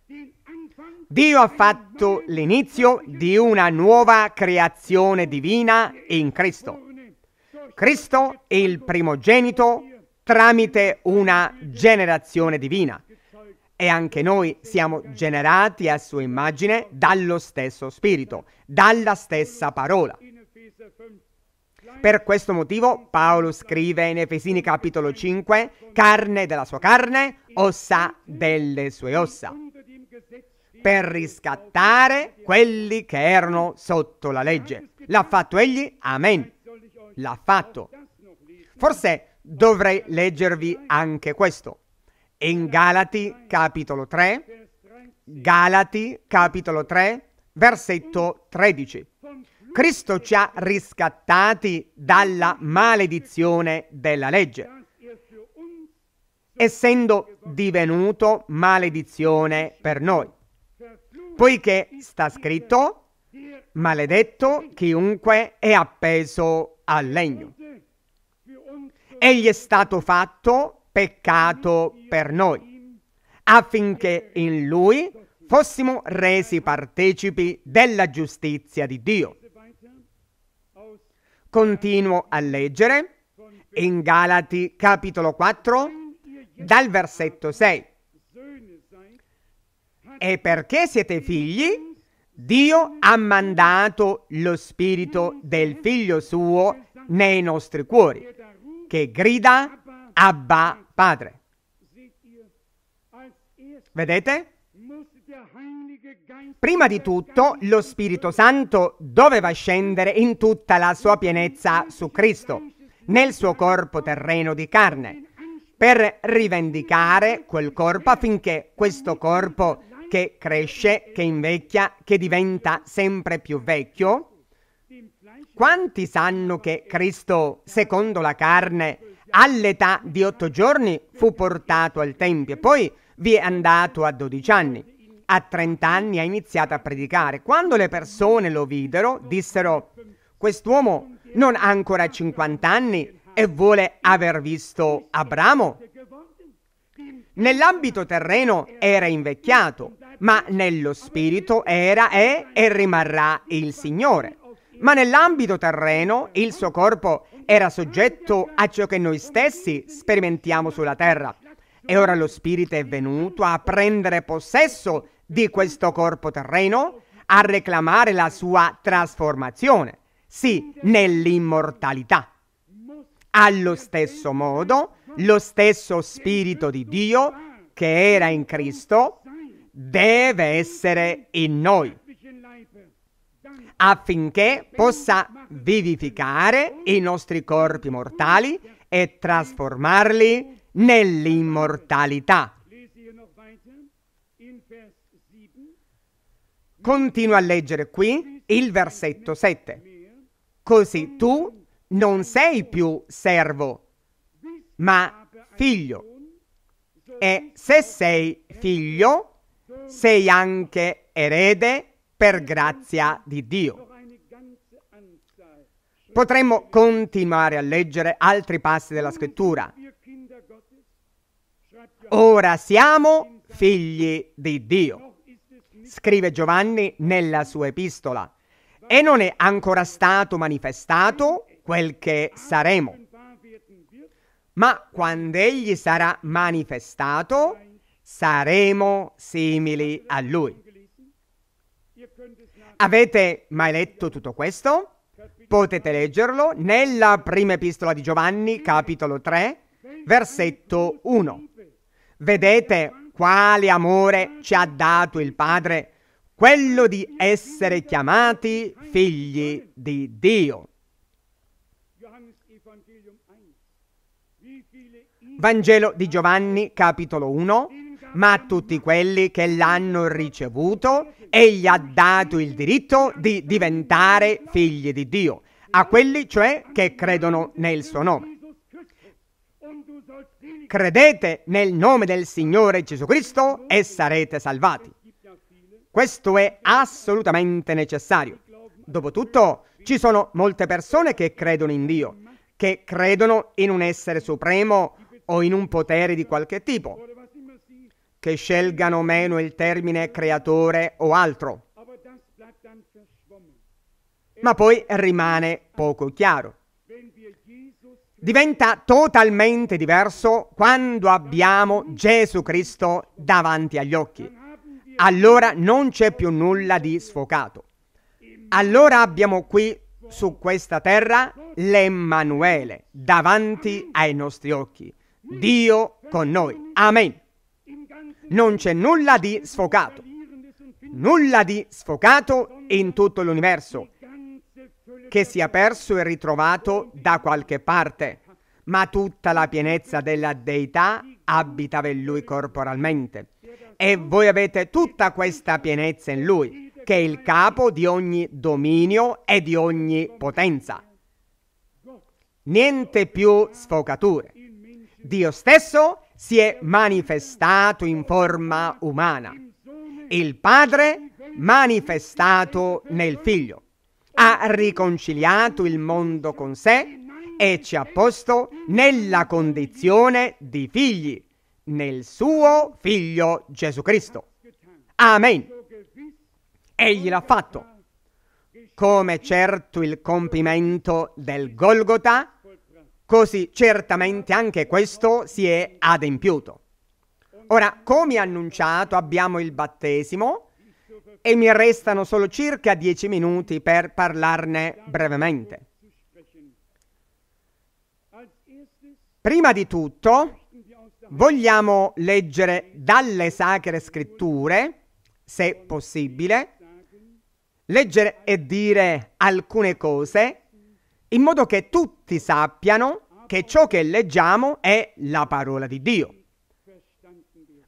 Speaker 1: Dio ha fatto l'inizio di una nuova creazione divina in Cristo. Cristo è il primogenito tramite una generazione divina e anche noi siamo generati a sua immagine dallo stesso Spirito, dalla stessa parola. Per questo motivo Paolo scrive in Efesini capitolo 5, carne della sua carne, ossa delle sue ossa per riscattare quelli che erano sotto la legge. L'ha fatto egli? Amen. L'ha fatto. Forse dovrei leggervi anche questo. In Galati capitolo 3, Galati capitolo 3, versetto 13. Cristo ci ha riscattati dalla maledizione della legge, essendo divenuto maledizione per noi poiché sta scritto, maledetto chiunque è appeso al legno. Egli è stato fatto peccato per noi, affinché in lui fossimo resi partecipi della giustizia di Dio. Continuo a leggere in Galati capitolo 4 dal versetto 6 e perché siete figli? Dio ha mandato lo spirito del figlio suo nei nostri cuori, che grida Abba Padre. Vedete? Prima di tutto, lo Spirito Santo doveva scendere in tutta la sua pienezza su Cristo, nel suo corpo terreno di carne, per rivendicare quel corpo affinché questo corpo che cresce, che invecchia, che diventa sempre più vecchio? Quanti sanno che Cristo, secondo la carne, all'età di otto giorni fu portato al Tempio e poi vi è andato a dodici anni? A trent'anni ha iniziato a predicare. Quando le persone lo videro, dissero, quest'uomo non ha ancora 50 anni e vuole aver visto Abramo? Nell'ambito terreno era invecchiato, ma nello spirito era, è e rimarrà il Signore. Ma nell'ambito terreno il suo corpo era soggetto a ciò che noi stessi sperimentiamo sulla terra. E ora lo spirito è venuto a prendere possesso di questo corpo terreno, a reclamare la sua trasformazione, sì, nell'immortalità. Allo stesso modo, lo stesso Spirito di Dio che era in Cristo deve essere in noi affinché possa vivificare i nostri corpi mortali e trasformarli nell'immortalità. Continua a leggere qui il versetto 7. Così tu non sei più servo, ma figlio. E se sei figlio, sei anche erede per grazia di Dio. Potremmo continuare a leggere altri passi della scrittura. Ora siamo figli di Dio, scrive Giovanni nella sua epistola, e non è ancora stato manifestato quel che saremo. Ma quando egli sarà manifestato, saremo simili a Lui. Avete mai letto tutto questo? Potete leggerlo nella prima epistola di Giovanni, capitolo 3, versetto 1. Vedete quale amore ci ha dato il Padre, quello di essere chiamati figli di Dio. Vangelo di Giovanni, capitolo 1, ma a tutti quelli che l'hanno ricevuto egli ha dato il diritto di diventare figli di Dio, a quelli cioè che credono nel suo nome. Credete nel nome del Signore Gesù Cristo e sarete salvati. Questo è assolutamente necessario. Dopotutto ci sono molte persone che credono in Dio, che credono in un essere supremo o in un potere di qualche tipo, che scelgano meno il termine creatore o altro. Ma poi rimane poco chiaro. Diventa totalmente diverso quando abbiamo Gesù Cristo davanti agli occhi. Allora non c'è più nulla di sfocato. Allora abbiamo qui su questa terra l'Emmanuele davanti ai nostri occhi. Dio con noi. Amen non c'è nulla di sfocato. Nulla di sfocato in tutto l'universo che sia perso e ritrovato da qualche parte, ma tutta la pienezza della deità abitava in lui corporalmente. E voi avete tutta questa pienezza in lui, che è il capo di ogni dominio e di ogni potenza. Niente più sfocature. Dio stesso si è manifestato in forma umana. Il Padre manifestato nel Figlio ha riconciliato il mondo con sé e ci ha posto nella condizione di figli, nel suo Figlio Gesù Cristo. Amen. Egli l'ha fatto. Come certo il compimento del Golgotha Così certamente anche questo si è adempiuto. Ora, come annunciato, abbiamo il battesimo e mi restano solo circa dieci minuti per parlarne brevemente. Prima di tutto, vogliamo leggere dalle sacre scritture, se possibile, leggere e dire alcune cose in modo che tutti sappiano che ciò che leggiamo è la parola di Dio.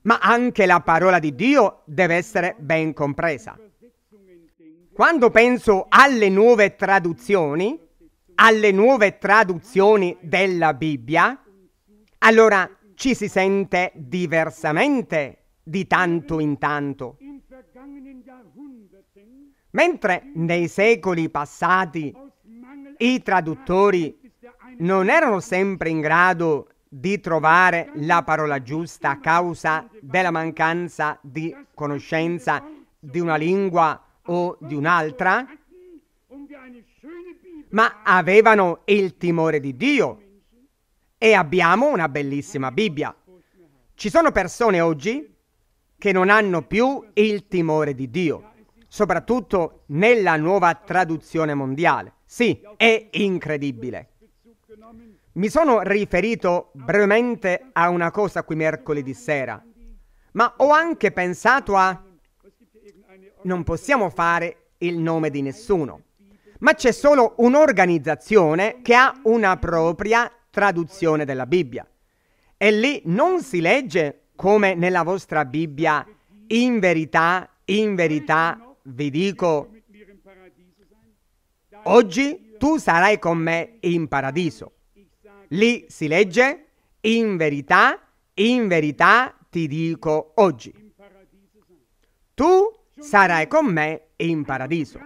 Speaker 1: Ma anche la parola di Dio deve essere ben compresa. Quando penso alle nuove traduzioni, alle nuove traduzioni della Bibbia, allora ci si sente diversamente di tanto in tanto. Mentre nei secoli passati i traduttori non erano sempre in grado di trovare la parola giusta a causa della mancanza di conoscenza di una lingua o di un'altra, ma avevano il timore di Dio e abbiamo una bellissima Bibbia. Ci sono persone oggi che non hanno più il timore di Dio, soprattutto nella nuova traduzione mondiale. Sì, è incredibile. Mi sono riferito brevemente a una cosa qui mercoledì sera, ma ho anche pensato a... Non possiamo fare il nome di nessuno, ma c'è solo un'organizzazione che ha una propria traduzione della Bibbia. E lì non si legge come nella vostra Bibbia, in verità, in verità, vi dico Oggi tu sarai con me in paradiso. Lì si legge, in verità, in verità ti dico oggi. Tu sarai con me in paradiso.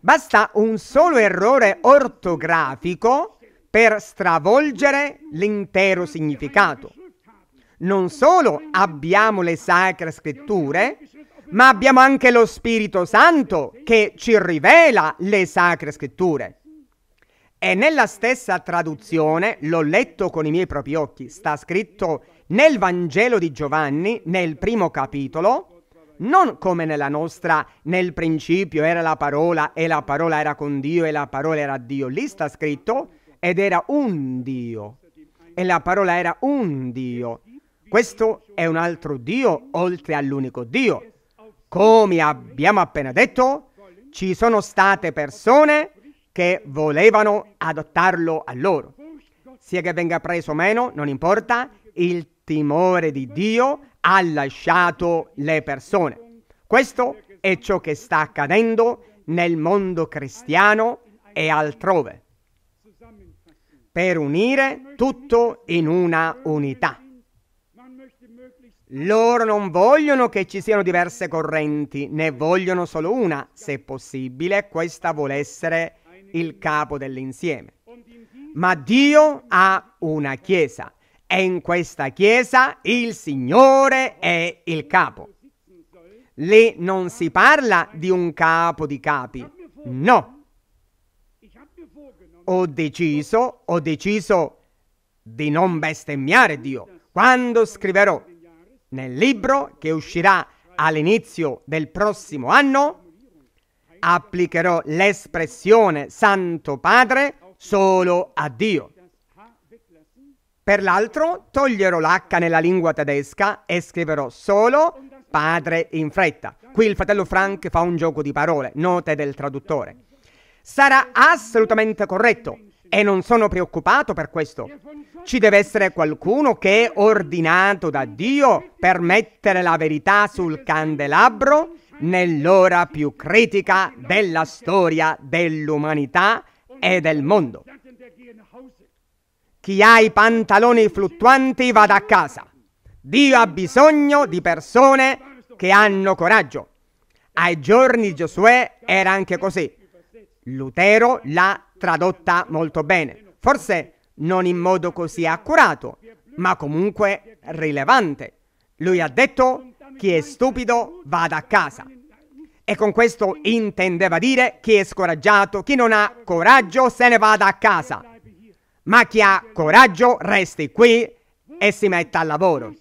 Speaker 1: Basta un solo errore ortografico per stravolgere l'intero significato. Non solo abbiamo le sacre scritture, ma abbiamo anche lo Spirito Santo che ci rivela le sacre scritture. E nella stessa traduzione, l'ho letto con i miei propri occhi, sta scritto nel Vangelo di Giovanni, nel primo capitolo, non come nella nostra, nel principio era la parola e la parola era con Dio e la parola era Dio. Lì sta scritto ed era un Dio. E la parola era un Dio. Questo è un altro Dio oltre all'unico Dio. Come abbiamo appena detto, ci sono state persone che volevano adottarlo a loro. Sia che venga preso o meno, non importa, il timore di Dio ha lasciato le persone. Questo è ciò che sta accadendo nel mondo cristiano e altrove, per unire tutto in una unità. Loro non vogliono che ci siano diverse correnti, ne vogliono solo una, se possibile, questa vuole essere il capo dell'insieme. Ma Dio ha una chiesa e in questa chiesa il Signore è il capo. Lì non si parla di un capo di capi, no. Ho deciso, ho deciso di non bestemmiare Dio. Quando scriverò nel libro che uscirà all'inizio del prossimo anno, applicherò l'espressione Santo Padre solo a Dio. Per l'altro toglierò l'H nella lingua tedesca e scriverò solo Padre in fretta. Qui il fratello Frank fa un gioco di parole, note del traduttore. Sarà assolutamente corretto e non sono preoccupato per questo. Ci deve essere qualcuno che è ordinato da Dio per mettere la verità sul candelabro nell'ora più critica della storia dell'umanità e del mondo. Chi ha i pantaloni fluttuanti vada a casa. Dio ha bisogno di persone che hanno coraggio. Ai giorni di Giosuè era anche così. Lutero l'ha tradotta molto bene, forse non in modo così accurato, ma comunque rilevante. Lui ha detto chi è stupido vada a casa. E con questo intendeva dire chi è scoraggiato, chi non ha coraggio se ne vada a casa. Ma chi ha coraggio resti qui e si metta al lavoro.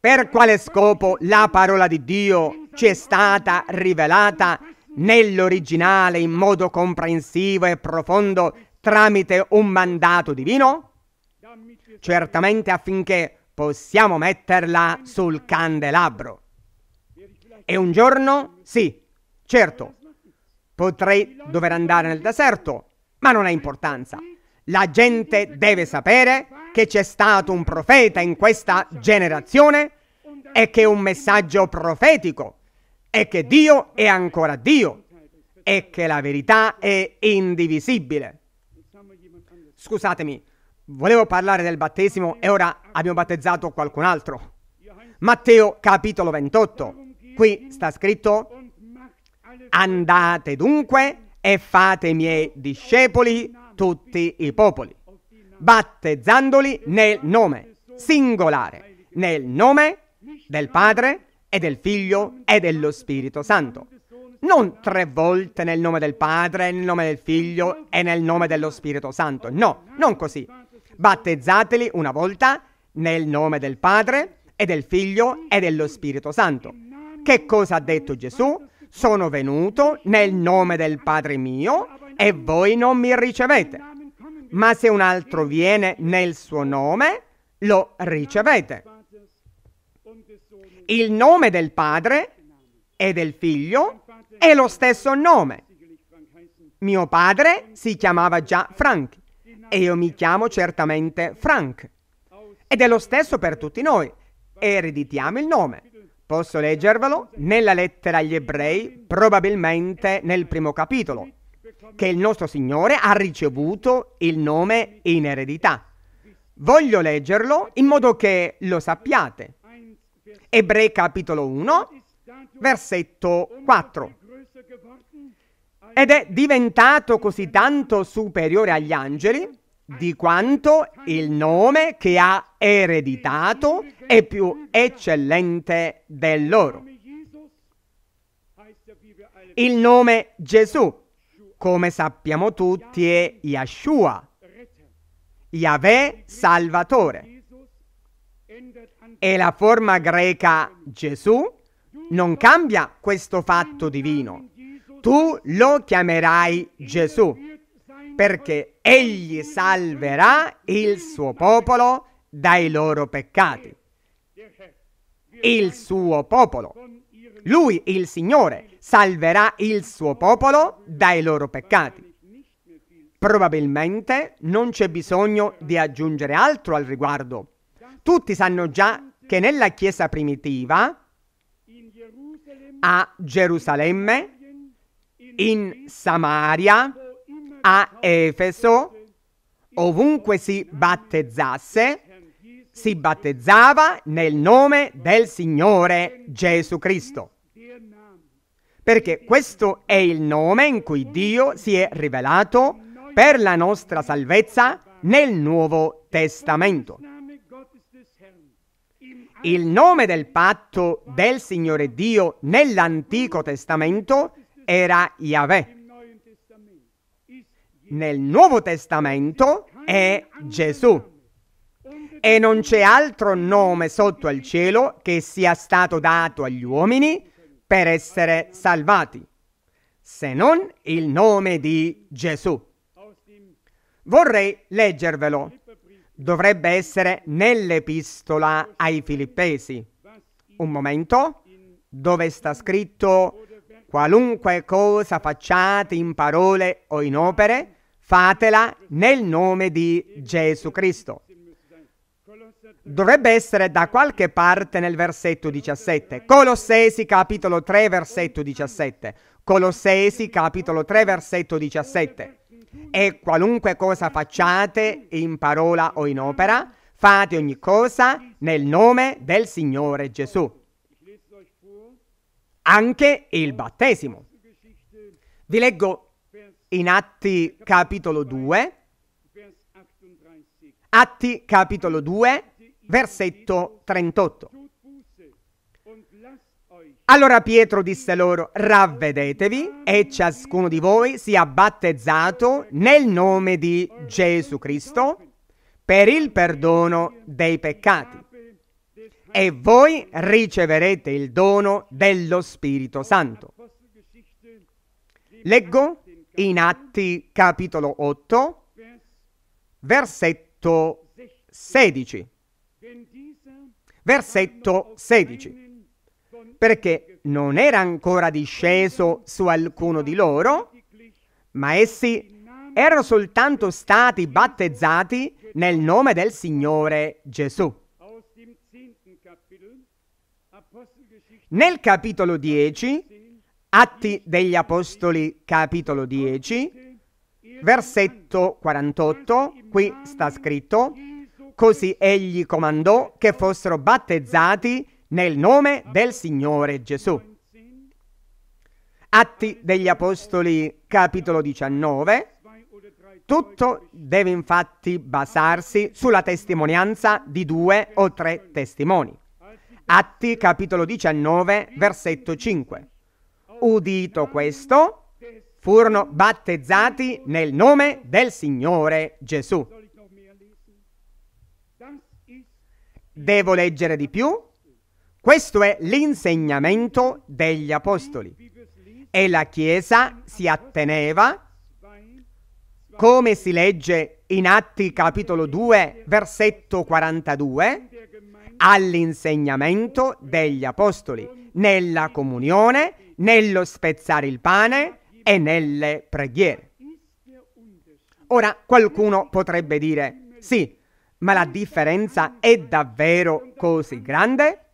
Speaker 1: Per quale scopo la parola di Dio ci è stata rivelata nell'originale in modo comprensivo e profondo tramite un mandato divino? Certamente affinché possiamo metterla sul candelabro. E un giorno, sì, certo, potrei dover andare nel deserto, ma non ha importanza. La gente deve sapere che c'è stato un profeta in questa generazione e che un messaggio profetico è che Dio è ancora Dio e che la verità è indivisibile. Scusatemi, volevo parlare del battesimo e ora abbiamo battezzato qualcun altro. Matteo capitolo 28, qui sta scritto, andate dunque e fate i miei discepoli tutti i popoli, battezzandoli nel nome, singolare, nel nome del Padre, e del Figlio e dello Spirito Santo. Non tre volte nel nome del Padre, nel nome del Figlio e nel nome dello Spirito Santo. No, non così. Battezzateli una volta nel nome del Padre e del Figlio e dello Spirito Santo. Che cosa ha detto Gesù? Sono venuto nel nome del Padre mio e voi non mi ricevete. Ma se un altro viene nel suo nome, lo ricevete. Il nome del padre e del figlio è lo stesso nome. Mio padre si chiamava già Frank e io mi chiamo certamente Frank. Ed è lo stesso per tutti noi. Ereditiamo il nome. Posso leggervelo nella lettera agli ebrei, probabilmente nel primo capitolo, che il nostro Signore ha ricevuto il nome in eredità. Voglio leggerlo in modo che lo sappiate. Ebrei capitolo 1, versetto 4. Ed è diventato così tanto superiore agli angeli di quanto il nome che ha ereditato è più eccellente del loro. Il nome Gesù, come sappiamo tutti, è Yeshua, Yahweh Salvatore. E la forma greca Gesù non cambia questo fatto divino. Tu lo chiamerai Gesù, perché egli salverà il suo popolo dai loro peccati. Il suo popolo. Lui, il Signore, salverà il suo popolo dai loro peccati. Probabilmente non c'è bisogno di aggiungere altro al riguardo tutti sanno già che nella Chiesa primitiva, a Gerusalemme, in Samaria, a Efeso, ovunque si battezzasse, si battezzava nel nome del Signore Gesù Cristo. Perché questo è il nome in cui Dio si è rivelato per la nostra salvezza nel Nuovo Testamento. Il nome del patto del Signore Dio nell'Antico Testamento era Yahweh. Nel Nuovo Testamento è Gesù. E non c'è altro nome sotto il cielo che sia stato dato agli uomini per essere salvati, se non il nome di Gesù. Vorrei leggervelo dovrebbe essere nell'epistola ai filippesi, un momento dove sta scritto qualunque cosa facciate in parole o in opere, fatela nel nome di Gesù Cristo. Dovrebbe essere da qualche parte nel versetto 17. Colossesi capitolo 3 versetto 17. Colossesi capitolo 3 versetto 17. E qualunque cosa facciate, in parola o in opera, fate ogni cosa nel nome del Signore Gesù. Anche il battesimo. Vi leggo in Atti capitolo 2, Atti capitolo 2, versetto 38. Allora Pietro disse loro, ravvedetevi e ciascuno di voi sia battezzato nel nome di Gesù Cristo per il perdono dei peccati e voi riceverete il dono dello Spirito Santo. Leggo in Atti capitolo 8, versetto 16. Versetto 16 perché non era ancora disceso su alcuno di loro, ma essi erano soltanto stati battezzati nel nome del Signore Gesù. Nel capitolo 10, Atti degli Apostoli, capitolo 10, versetto 48, qui sta scritto, così egli comandò che fossero battezzati nel nome del Signore Gesù. Atti degli Apostoli, capitolo 19. Tutto deve infatti basarsi sulla testimonianza di due o tre testimoni. Atti, capitolo 19, versetto 5. Udito questo, furono battezzati nel nome del Signore Gesù. Devo leggere di più? Questo è l'insegnamento degli apostoli e la Chiesa si atteneva, come si legge in Atti capitolo 2 versetto 42, all'insegnamento degli apostoli, nella comunione, nello spezzare il pane e nelle preghiere. Ora qualcuno potrebbe dire, sì, ma la differenza è davvero così grande?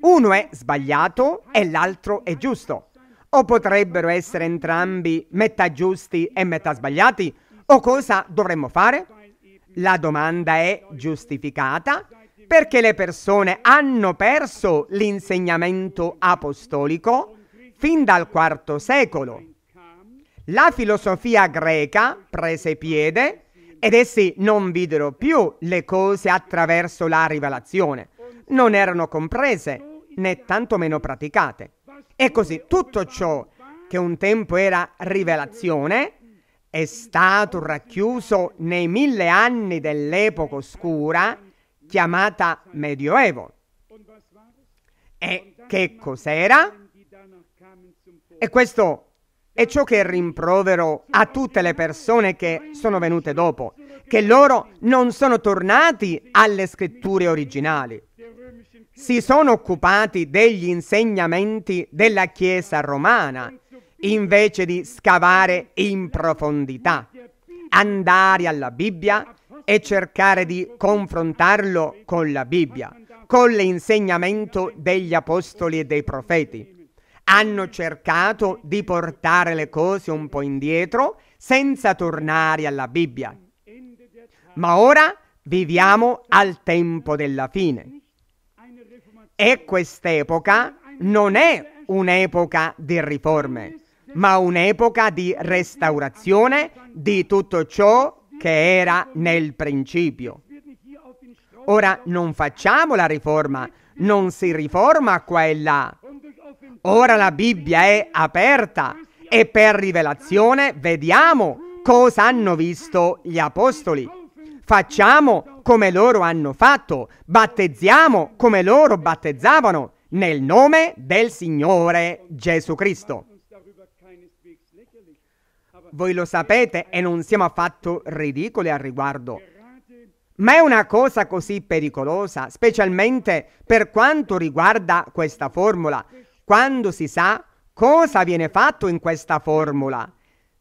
Speaker 1: Uno è sbagliato e l'altro è giusto. O potrebbero essere entrambi metà giusti e metà sbagliati? O cosa dovremmo fare? La domanda è giustificata perché le persone hanno perso l'insegnamento apostolico fin dal IV secolo. La filosofia greca prese piede ed essi non videro più le cose attraverso la rivelazione, non erano comprese né tantomeno praticate. E così tutto ciò che un tempo era rivelazione è stato racchiuso nei mille anni dell'epoca oscura chiamata Medioevo. E che cos'era? E questo è ciò che rimprovero a tutte le persone che sono venute dopo, che loro non sono tornati alle scritture originali si sono occupati degli insegnamenti della Chiesa romana invece di scavare in profondità, andare alla Bibbia e cercare di confrontarlo con la Bibbia, con l'insegnamento degli apostoli e dei profeti. Hanno cercato di portare le cose un po' indietro senza tornare alla Bibbia. Ma ora viviamo al tempo della fine. E quest'epoca non è un'epoca di riforme, ma un'epoca di restaurazione di tutto ciò che era nel principio. Ora non facciamo la riforma, non si riforma qua e là. Ora la Bibbia è aperta e per rivelazione vediamo cosa hanno visto gli apostoli. Facciamo come loro hanno fatto, battezziamo come loro battezzavano, nel nome del Signore Gesù Cristo. Voi lo sapete e non siamo affatto ridicoli al riguardo. Ma è una cosa così pericolosa, specialmente per quanto riguarda questa formula, quando si sa cosa viene fatto in questa formula.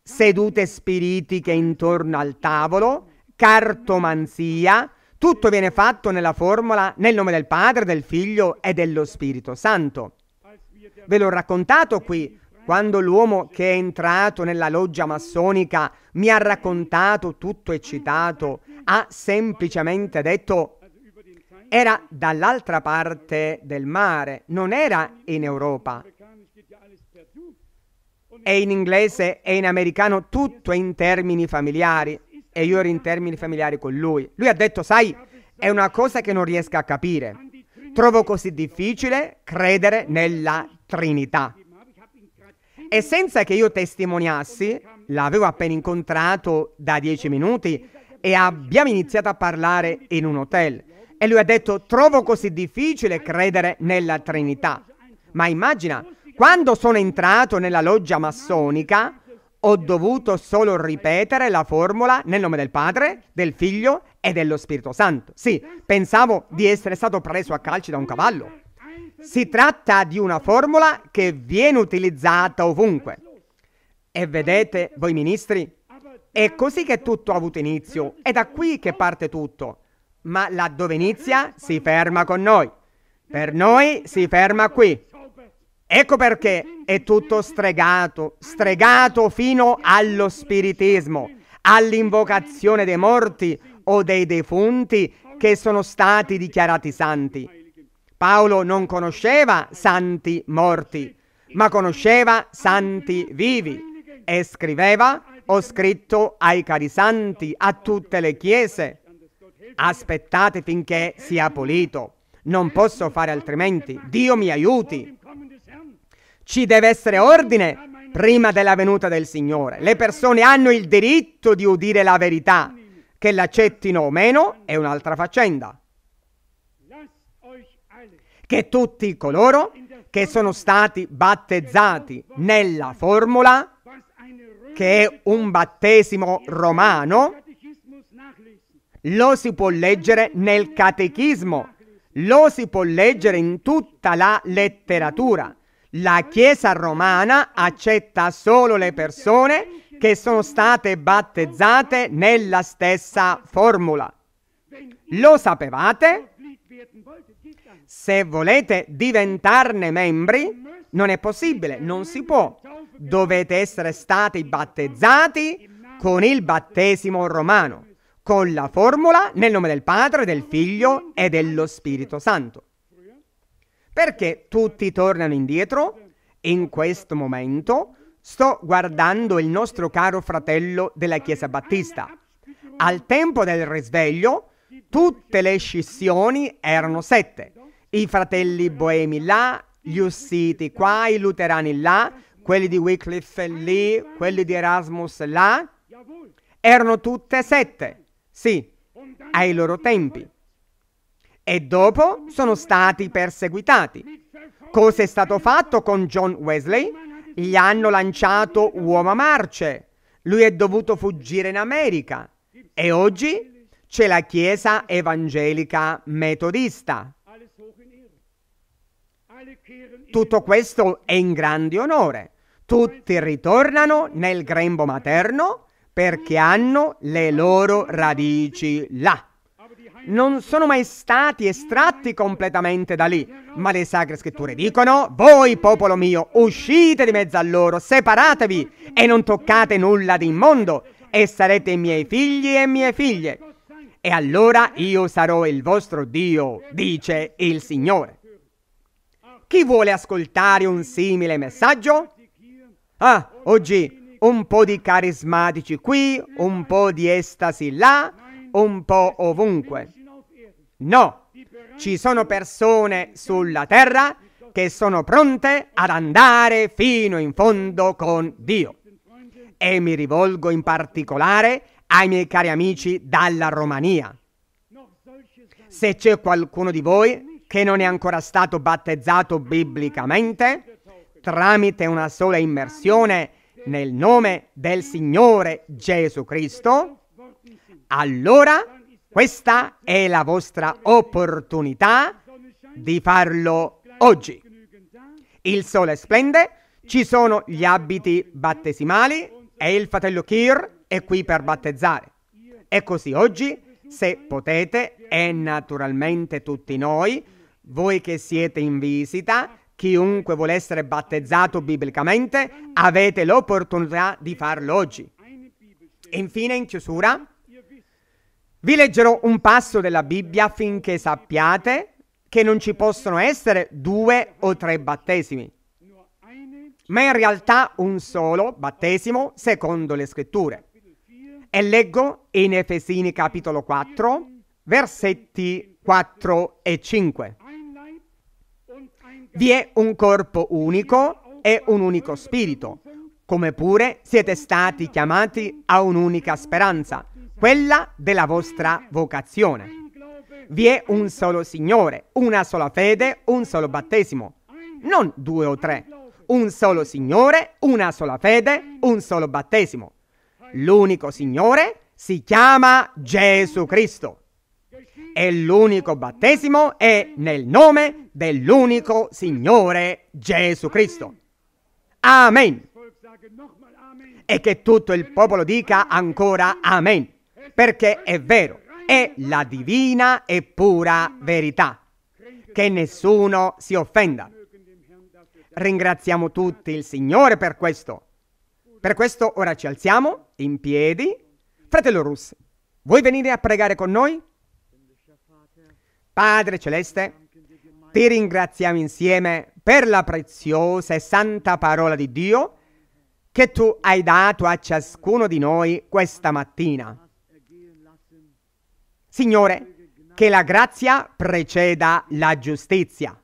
Speaker 1: Sedute spiritiche intorno al tavolo, cartomanzia, tutto viene fatto nella formula nel nome del Padre, del Figlio e dello Spirito Santo. Ve l'ho raccontato qui, quando l'uomo che è entrato nella loggia massonica mi ha raccontato tutto eccitato, ha semplicemente detto era dall'altra parte del mare, non era in Europa. E in inglese e in americano tutto è in termini familiari e io ero in termini familiari con lui. Lui ha detto, sai, è una cosa che non riesco a capire. Trovo così difficile credere nella Trinità. E senza che io testimoniassi, l'avevo appena incontrato da dieci minuti e abbiamo iniziato a parlare in un hotel. E lui ha detto, trovo così difficile credere nella Trinità. Ma immagina, quando sono entrato nella loggia massonica, ho dovuto solo ripetere la formula nel nome del Padre, del Figlio e dello Spirito Santo. Sì, pensavo di essere stato preso a calci da un cavallo. Si tratta di una formula che viene utilizzata ovunque. E vedete, voi ministri, è così che tutto ha avuto inizio, è da qui che parte tutto. Ma laddove inizia si ferma con noi. Per noi si ferma qui. Ecco perché è tutto stregato, stregato fino allo spiritismo, all'invocazione dei morti o dei defunti che sono stati dichiarati santi. Paolo non conosceva santi morti, ma conosceva santi vivi e scriveva, ho scritto ai cari santi, a tutte le chiese, aspettate finché sia pulito. Non posso fare altrimenti. Dio mi aiuti. Ci deve essere ordine prima della venuta del Signore. Le persone hanno il diritto di udire la verità. Che l'accettino o meno è un'altra faccenda. Che tutti coloro che sono stati battezzati nella formula, che è un battesimo romano, lo si può leggere nel catechismo, lo si può leggere in tutta la letteratura. La Chiesa romana accetta solo le persone che sono state battezzate nella stessa formula. Lo sapevate? Se volete diventarne membri, non è possibile, non si può. Dovete essere stati battezzati con il battesimo romano, con la formula nel nome del Padre, del Figlio e dello Spirito Santo. Perché tutti tornano indietro? In questo momento sto guardando il nostro caro fratello della Chiesa Battista. Al tempo del risveglio tutte le scissioni erano sette. I fratelli boemi là, gli ussiti qua, i luterani là, quelli di Wycliffe lì, quelli di Erasmus là. Erano tutte sette, sì, ai loro tempi e dopo sono stati perseguitati. Cosa è stato fatto con John Wesley? Gli hanno lanciato uomo a marce. Lui è dovuto fuggire in America. E oggi c'è la Chiesa evangelica metodista. Tutto questo è in grande onore. Tutti ritornano nel grembo materno perché hanno le loro radici là non sono mai stati estratti completamente da lì, ma le sacre scritture dicono, voi popolo mio, uscite di mezzo a loro, separatevi e non toccate nulla di immondo e sarete miei figli e mie figlie. E allora io sarò il vostro Dio, dice il Signore. Chi vuole ascoltare un simile messaggio? Ah, oggi un po' di carismatici qui, un po' di estasi là, un po' ovunque. No, ci sono persone sulla terra che sono pronte ad andare fino in fondo con Dio. E mi rivolgo in particolare ai miei cari amici dalla Romania. Se c'è qualcuno di voi che non è ancora stato battezzato biblicamente, tramite una sola immersione nel nome del Signore Gesù Cristo, allora questa è la vostra opportunità di farlo oggi. Il sole splende, ci sono gli abiti battesimali e il fratello Kir è qui per battezzare. E così oggi, se potete, e naturalmente tutti noi, voi che siete in visita, chiunque vuole essere battezzato biblicamente, avete l'opportunità di farlo oggi. Infine, in chiusura, vi leggerò un passo della Bibbia affinché sappiate che non ci possono essere due o tre battesimi, ma in realtà un solo battesimo secondo le scritture. E leggo in Efesini capitolo 4, versetti 4 e 5. Vi è un corpo unico e un unico spirito, come pure siete stati chiamati a un'unica speranza quella della vostra vocazione. Vi è un solo Signore, una sola fede, un solo battesimo, non due o tre. Un solo Signore, una sola fede, un solo battesimo. L'unico Signore si chiama Gesù Cristo. E l'unico battesimo è nel nome dell'unico Signore Gesù Cristo. Amen. E che tutto il popolo dica ancora Amen perché è vero, è la divina e pura verità. Che nessuno si offenda. Ringraziamo tutti il Signore per questo. Per questo ora ci alziamo in piedi. Fratello Russ, vuoi venire a pregare con noi? Padre Celeste, ti ringraziamo insieme per la preziosa e santa parola di Dio che tu hai dato a ciascuno di noi questa mattina. Signore, che la grazia preceda la giustizia,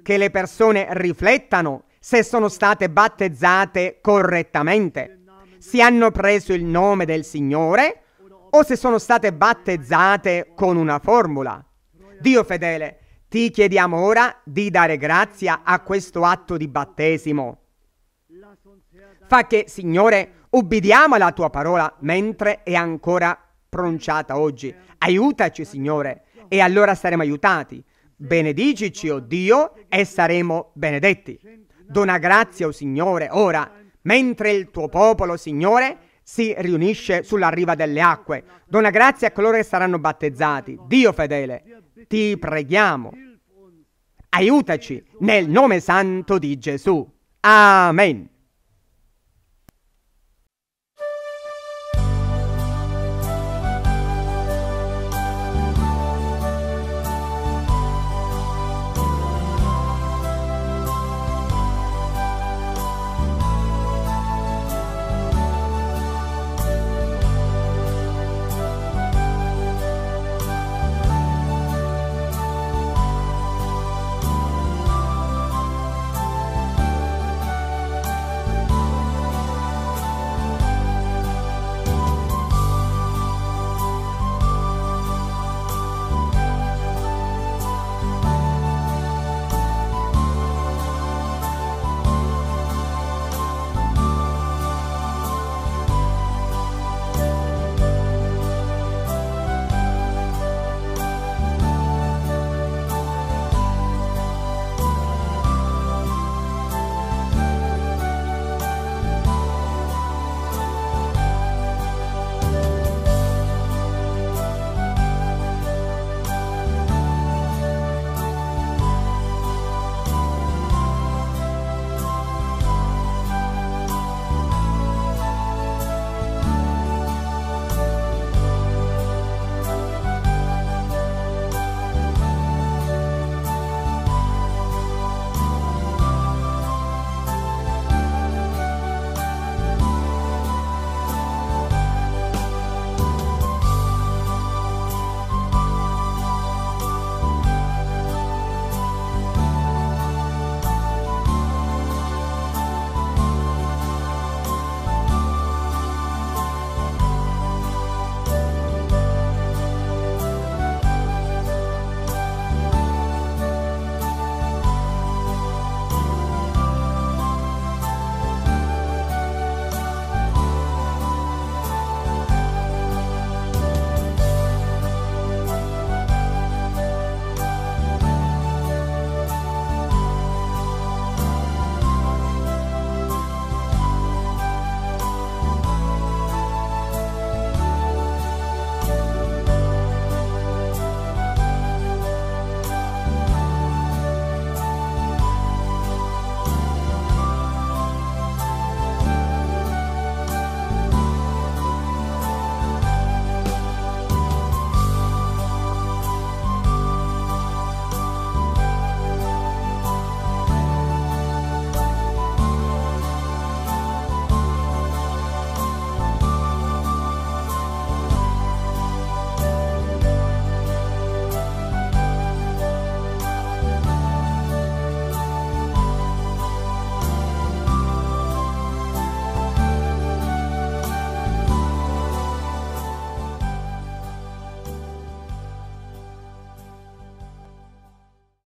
Speaker 1: che le persone riflettano se sono state battezzate correttamente, se hanno preso il nome del Signore o se sono state battezzate con una formula. Dio fedele, ti chiediamo ora di dare grazia a questo atto di battesimo. Fa che, Signore, ubbidiamo la tua parola mentre è ancora pronunciata oggi. Aiutaci, Signore, e allora saremo aiutati. Benedicici, oh Dio, e saremo benedetti. Dona grazia, oh Signore, ora, mentre il tuo popolo, Signore, si riunisce sulla riva delle acque. Dona grazia a coloro che saranno battezzati. Dio fedele, ti preghiamo. Aiutaci nel nome santo di Gesù. Amen.